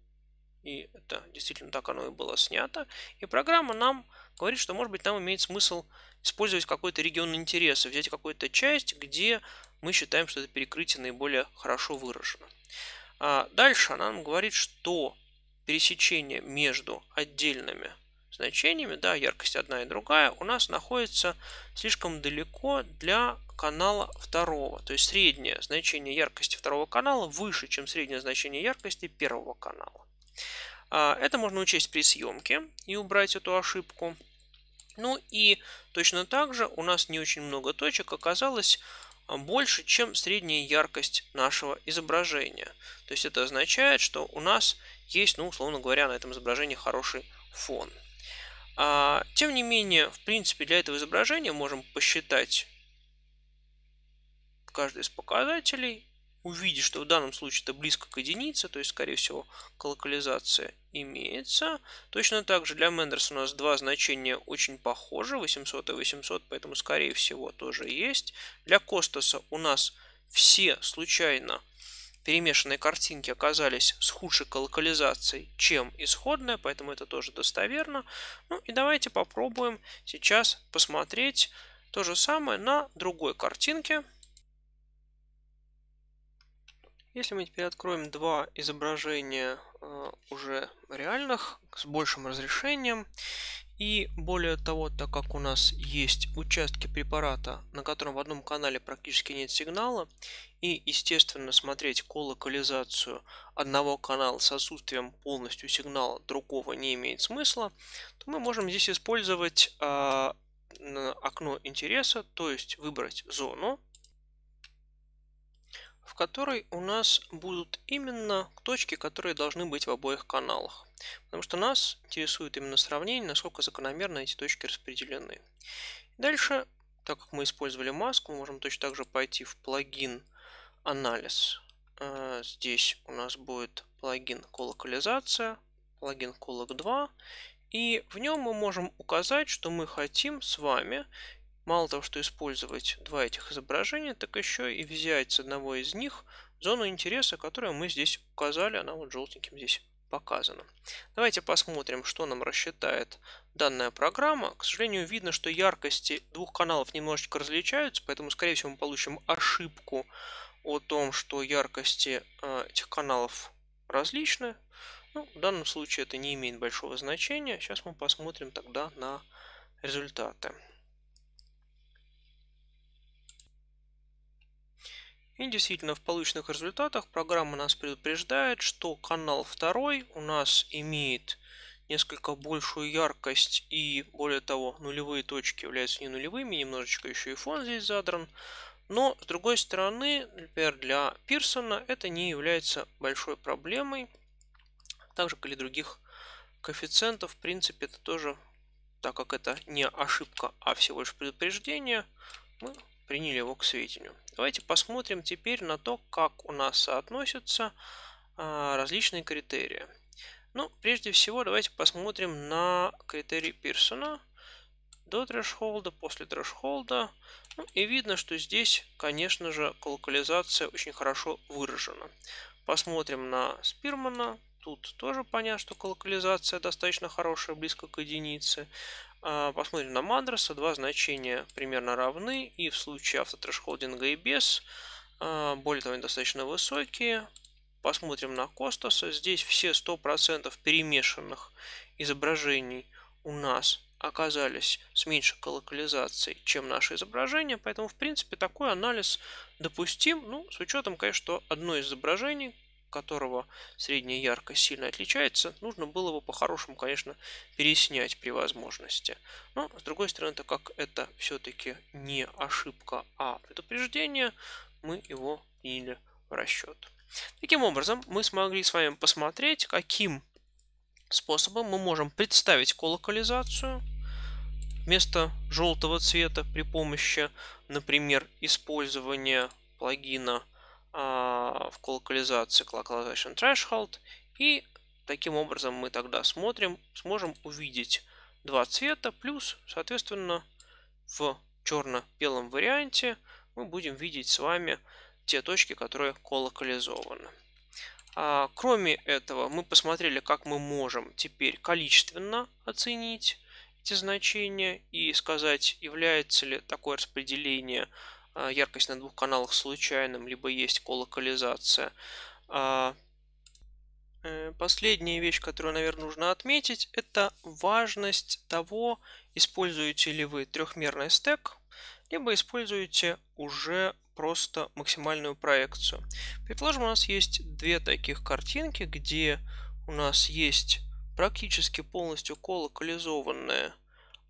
A: И это действительно так оно и было снято. И программа нам говорит, что, может быть, нам имеет смысл использовать какой-то регион интереса, взять какую-то часть, где мы считаем, что это перекрытие наиболее хорошо выражено. А дальше она нам говорит, что пересечение между отдельными значениями, да, яркость одна и другая, у нас находится слишком далеко для канала второго. То есть среднее значение яркости второго канала выше, чем среднее значение яркости первого канала. А это можно учесть при съемке и убрать эту ошибку. Ну и точно так же у нас не очень много точек оказалось а, больше, чем средняя яркость нашего изображения. То есть это означает, что у нас есть, ну, условно говоря, на этом изображении хороший фон. А, тем не менее, в принципе, для этого изображения можем посчитать каждый из показателей увидишь, что в данном случае это близко к единице, то есть, скорее всего, колокализация имеется. Точно так же для Мендерса у нас два значения очень похожи, 800 и 800, поэтому, скорее всего, тоже есть. Для Костаса у нас все случайно перемешанные картинки оказались с худшей колокализацией, чем исходная, поэтому это тоже достоверно. Ну и давайте попробуем сейчас посмотреть то же самое на другой картинке. Если мы теперь откроем два изображения э, уже реальных с большим разрешением и более того, так как у нас есть участки препарата, на котором в одном канале практически нет сигнала, и, естественно, смотреть колокализацию одного канала с отсутствием полностью сигнала другого не имеет смысла, то мы можем здесь использовать э, окно интереса, то есть выбрать зону, в которой у нас будут именно точки, которые должны быть в обоих каналах. Потому что нас интересует именно сравнение, насколько закономерно эти точки распределены. Дальше, так как мы использовали маску, мы можем точно так же пойти в плагин «Анализ». Э, здесь у нас будет плагин «Колокализация», плагин «Колок 2». И в нем мы можем указать, что мы хотим с вами мало того, что использовать два этих изображения, так еще и взять с одного из них зону интереса, которую мы здесь указали, она вот желтеньким здесь показана. Давайте посмотрим, что нам рассчитает данная программа. К сожалению, видно, что яркости двух каналов немножечко различаются, поэтому, скорее всего, мы получим ошибку о том, что яркости э, этих каналов различны. Ну, в данном случае это не имеет большого значения. Сейчас мы посмотрим тогда на результаты. И действительно, в полученных результатах программа нас предупреждает, что канал 2 у нас имеет несколько большую яркость и, более того, нулевые точки являются не нулевыми, немножечко еще и фон здесь задран. Но, с другой стороны, например, для Пирсона это не является большой проблемой. Так же, как и других коэффициентов, в принципе, это тоже, так как это не ошибка, а всего лишь предупреждение, мы приняли его к сведению. Давайте посмотрим теперь на то, как у нас соотносятся а, различные критерии. Ну, прежде всего, давайте посмотрим на критерий Пирсона до трешхолда, после трешхолда, Ну, и видно, что здесь, конечно же, колокализация очень хорошо выражена. Посмотрим на Спирмана. Тут тоже понятно, что колокализация достаточно хорошая, близко к единице. А, посмотрим на Мандраса. Два значения примерно равны. И в случае авто-транш-холдинга и без. А, более того, они достаточно высокие. Посмотрим на Костаса. Здесь все 100% перемешанных изображений у нас оказались с меньшей колокализацией, чем наше изображение. Поэтому, в принципе, такой анализ допустим. Ну, с учетом, конечно, что одно из изображений, которого средняя яркость сильно отличается, нужно было бы по-хорошему, конечно, переснять при возможности. Но, с другой стороны, так как это все-таки не ошибка, а предупреждение, мы его приняли в расчет. Таким образом, мы смогли с вами посмотреть, каким способом мы можем представить колокализацию вместо желтого цвета при помощи, например, использования плагина а, в колокализации Localization Threshold. И таким образом мы тогда смотрим, сможем увидеть два цвета плюс, соответственно, в черно-белом варианте мы будем видеть с вами те точки, которые колокализованы. А, кроме этого, мы посмотрели, как мы можем теперь количественно оценить эти значения и сказать, является ли такое распределение а, яркость на двух каналах случайным, либо есть колокализация. А, э, последняя вещь, которую, наверное, нужно отметить, это важность того, используете ли вы трехмерный стек, либо используете уже просто максимальную проекцию. Предположим, у нас есть две таких картинки, где у нас есть практически полностью колокализованная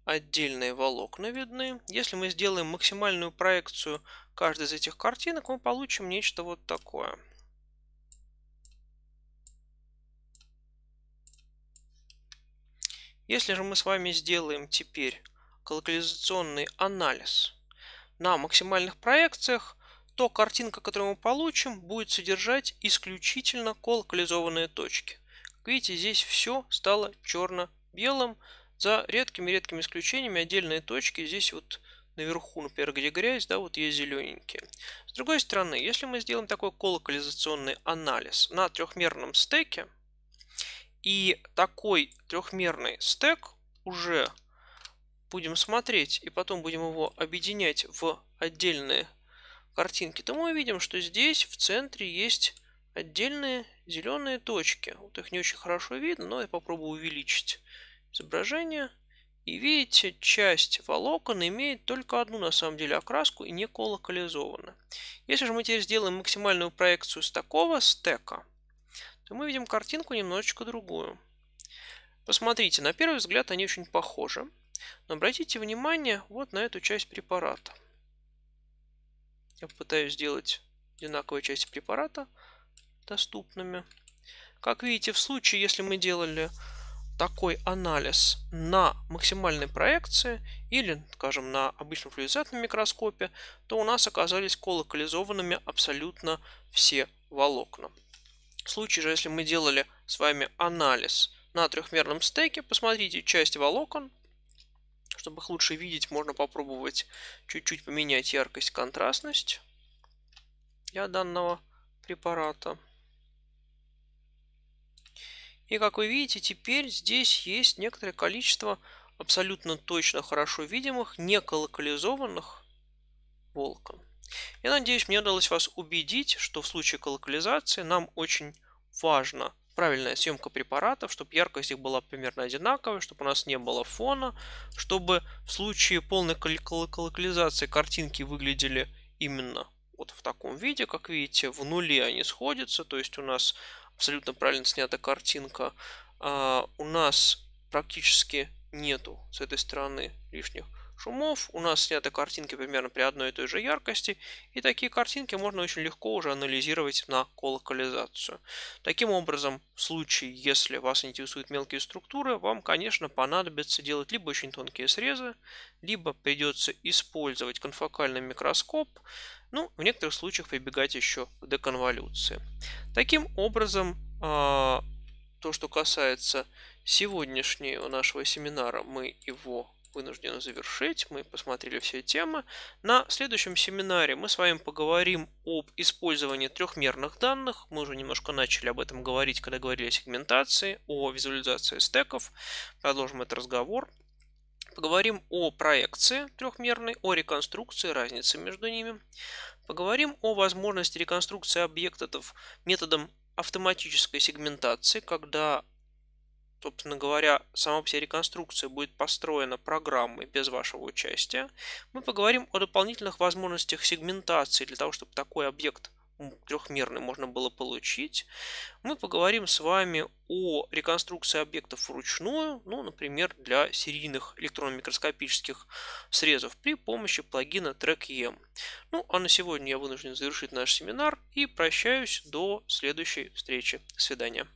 A: отдельные волокна видны. Если мы сделаем максимальную проекцию каждой из этих картинок, мы получим нечто вот такое. Если же мы с вами сделаем теперь колокализационный анализ на максимальных проекциях, то картинка, которую мы получим, будет содержать исключительно колокализованные точки. Как видите, здесь все стало черно-белым, за редкими-редкими исключениями отдельные точки здесь вот наверху, например, где грязь, да, вот есть зелененькие. С другой стороны, если мы сделаем такой колокализационный анализ на трехмерном стеке, и такой трехмерный стек уже будем смотреть, и потом будем его объединять в отдельные картинки, то мы увидим, что здесь в центре есть отдельные зеленые точки. Вот их не очень хорошо видно, но я попробую увеличить изображение. И видите, часть волокон имеет только одну на самом деле окраску и не колокализована. Если же мы теперь сделаем максимальную проекцию с такого стека, то мы видим картинку немножечко другую. Посмотрите, на первый взгляд они очень похожи. Но обратите внимание вот на эту часть препарата. Я попытаюсь сделать одинаковые части препарата доступными. Как видите, в случае, если мы делали такой анализ на максимальной проекции или, скажем, на обычном флюоресцентном микроскопе, то у нас оказались колокализованными абсолютно все волокна. В случае же, если мы делали с вами анализ на трехмерном стеке, посмотрите часть волокон, чтобы их лучше видеть, можно попробовать чуть-чуть поменять яркость, контрастность для данного препарата. И как вы видите, теперь здесь есть некоторое количество абсолютно точно хорошо видимых, неколокализованных волокон. Я надеюсь, мне удалось вас убедить, что в случае колокализации нам очень важно правильная съемка препаратов, чтобы яркость их была примерно одинаковая, чтобы у нас не было фона, чтобы в случае полной колокализации картинки выглядели именно вот в таком виде, как видите, в нуле они сходятся, то есть у нас абсолютно правильно снята картинка. А, у нас практически нету с этой стороны лишних шумов, у нас сняты картинки примерно при одной и той же яркости, и такие картинки можно очень легко уже анализировать на колокализацию. Таким образом, в случае, если вас интересуют мелкие структуры, вам, конечно, понадобится делать либо очень тонкие срезы, либо придется использовать конфокальный микроскоп, ну, в некоторых случаях прибегать еще к деконволюции. Таким образом, а, то, что касается сегодняшнего нашего семинара, мы его вынуждены завершить. Мы посмотрели все темы. На следующем семинаре мы с вами поговорим об использовании трехмерных данных. Мы уже немножко начали об этом говорить, когда говорили о сегментации, о визуализации стеков. Продолжим этот разговор. Поговорим о проекции трехмерной, о реконструкции, разнице между ними. Поговорим о возможности реконструкции объектов методом автоматической сегментации, когда собственно говоря, сама вся реконструкция будет построена программой без вашего участия, мы поговорим о дополнительных возможностях сегментации для того, чтобы такой объект трехмерный можно было получить. Мы поговорим с вами о реконструкции объектов вручную, ну, например, для серийных электронно-микроскопических срезов при помощи плагина TrackEM. Ну, а на сегодня я вынужден завершить наш семинар и прощаюсь до следующей встречи. До свидания.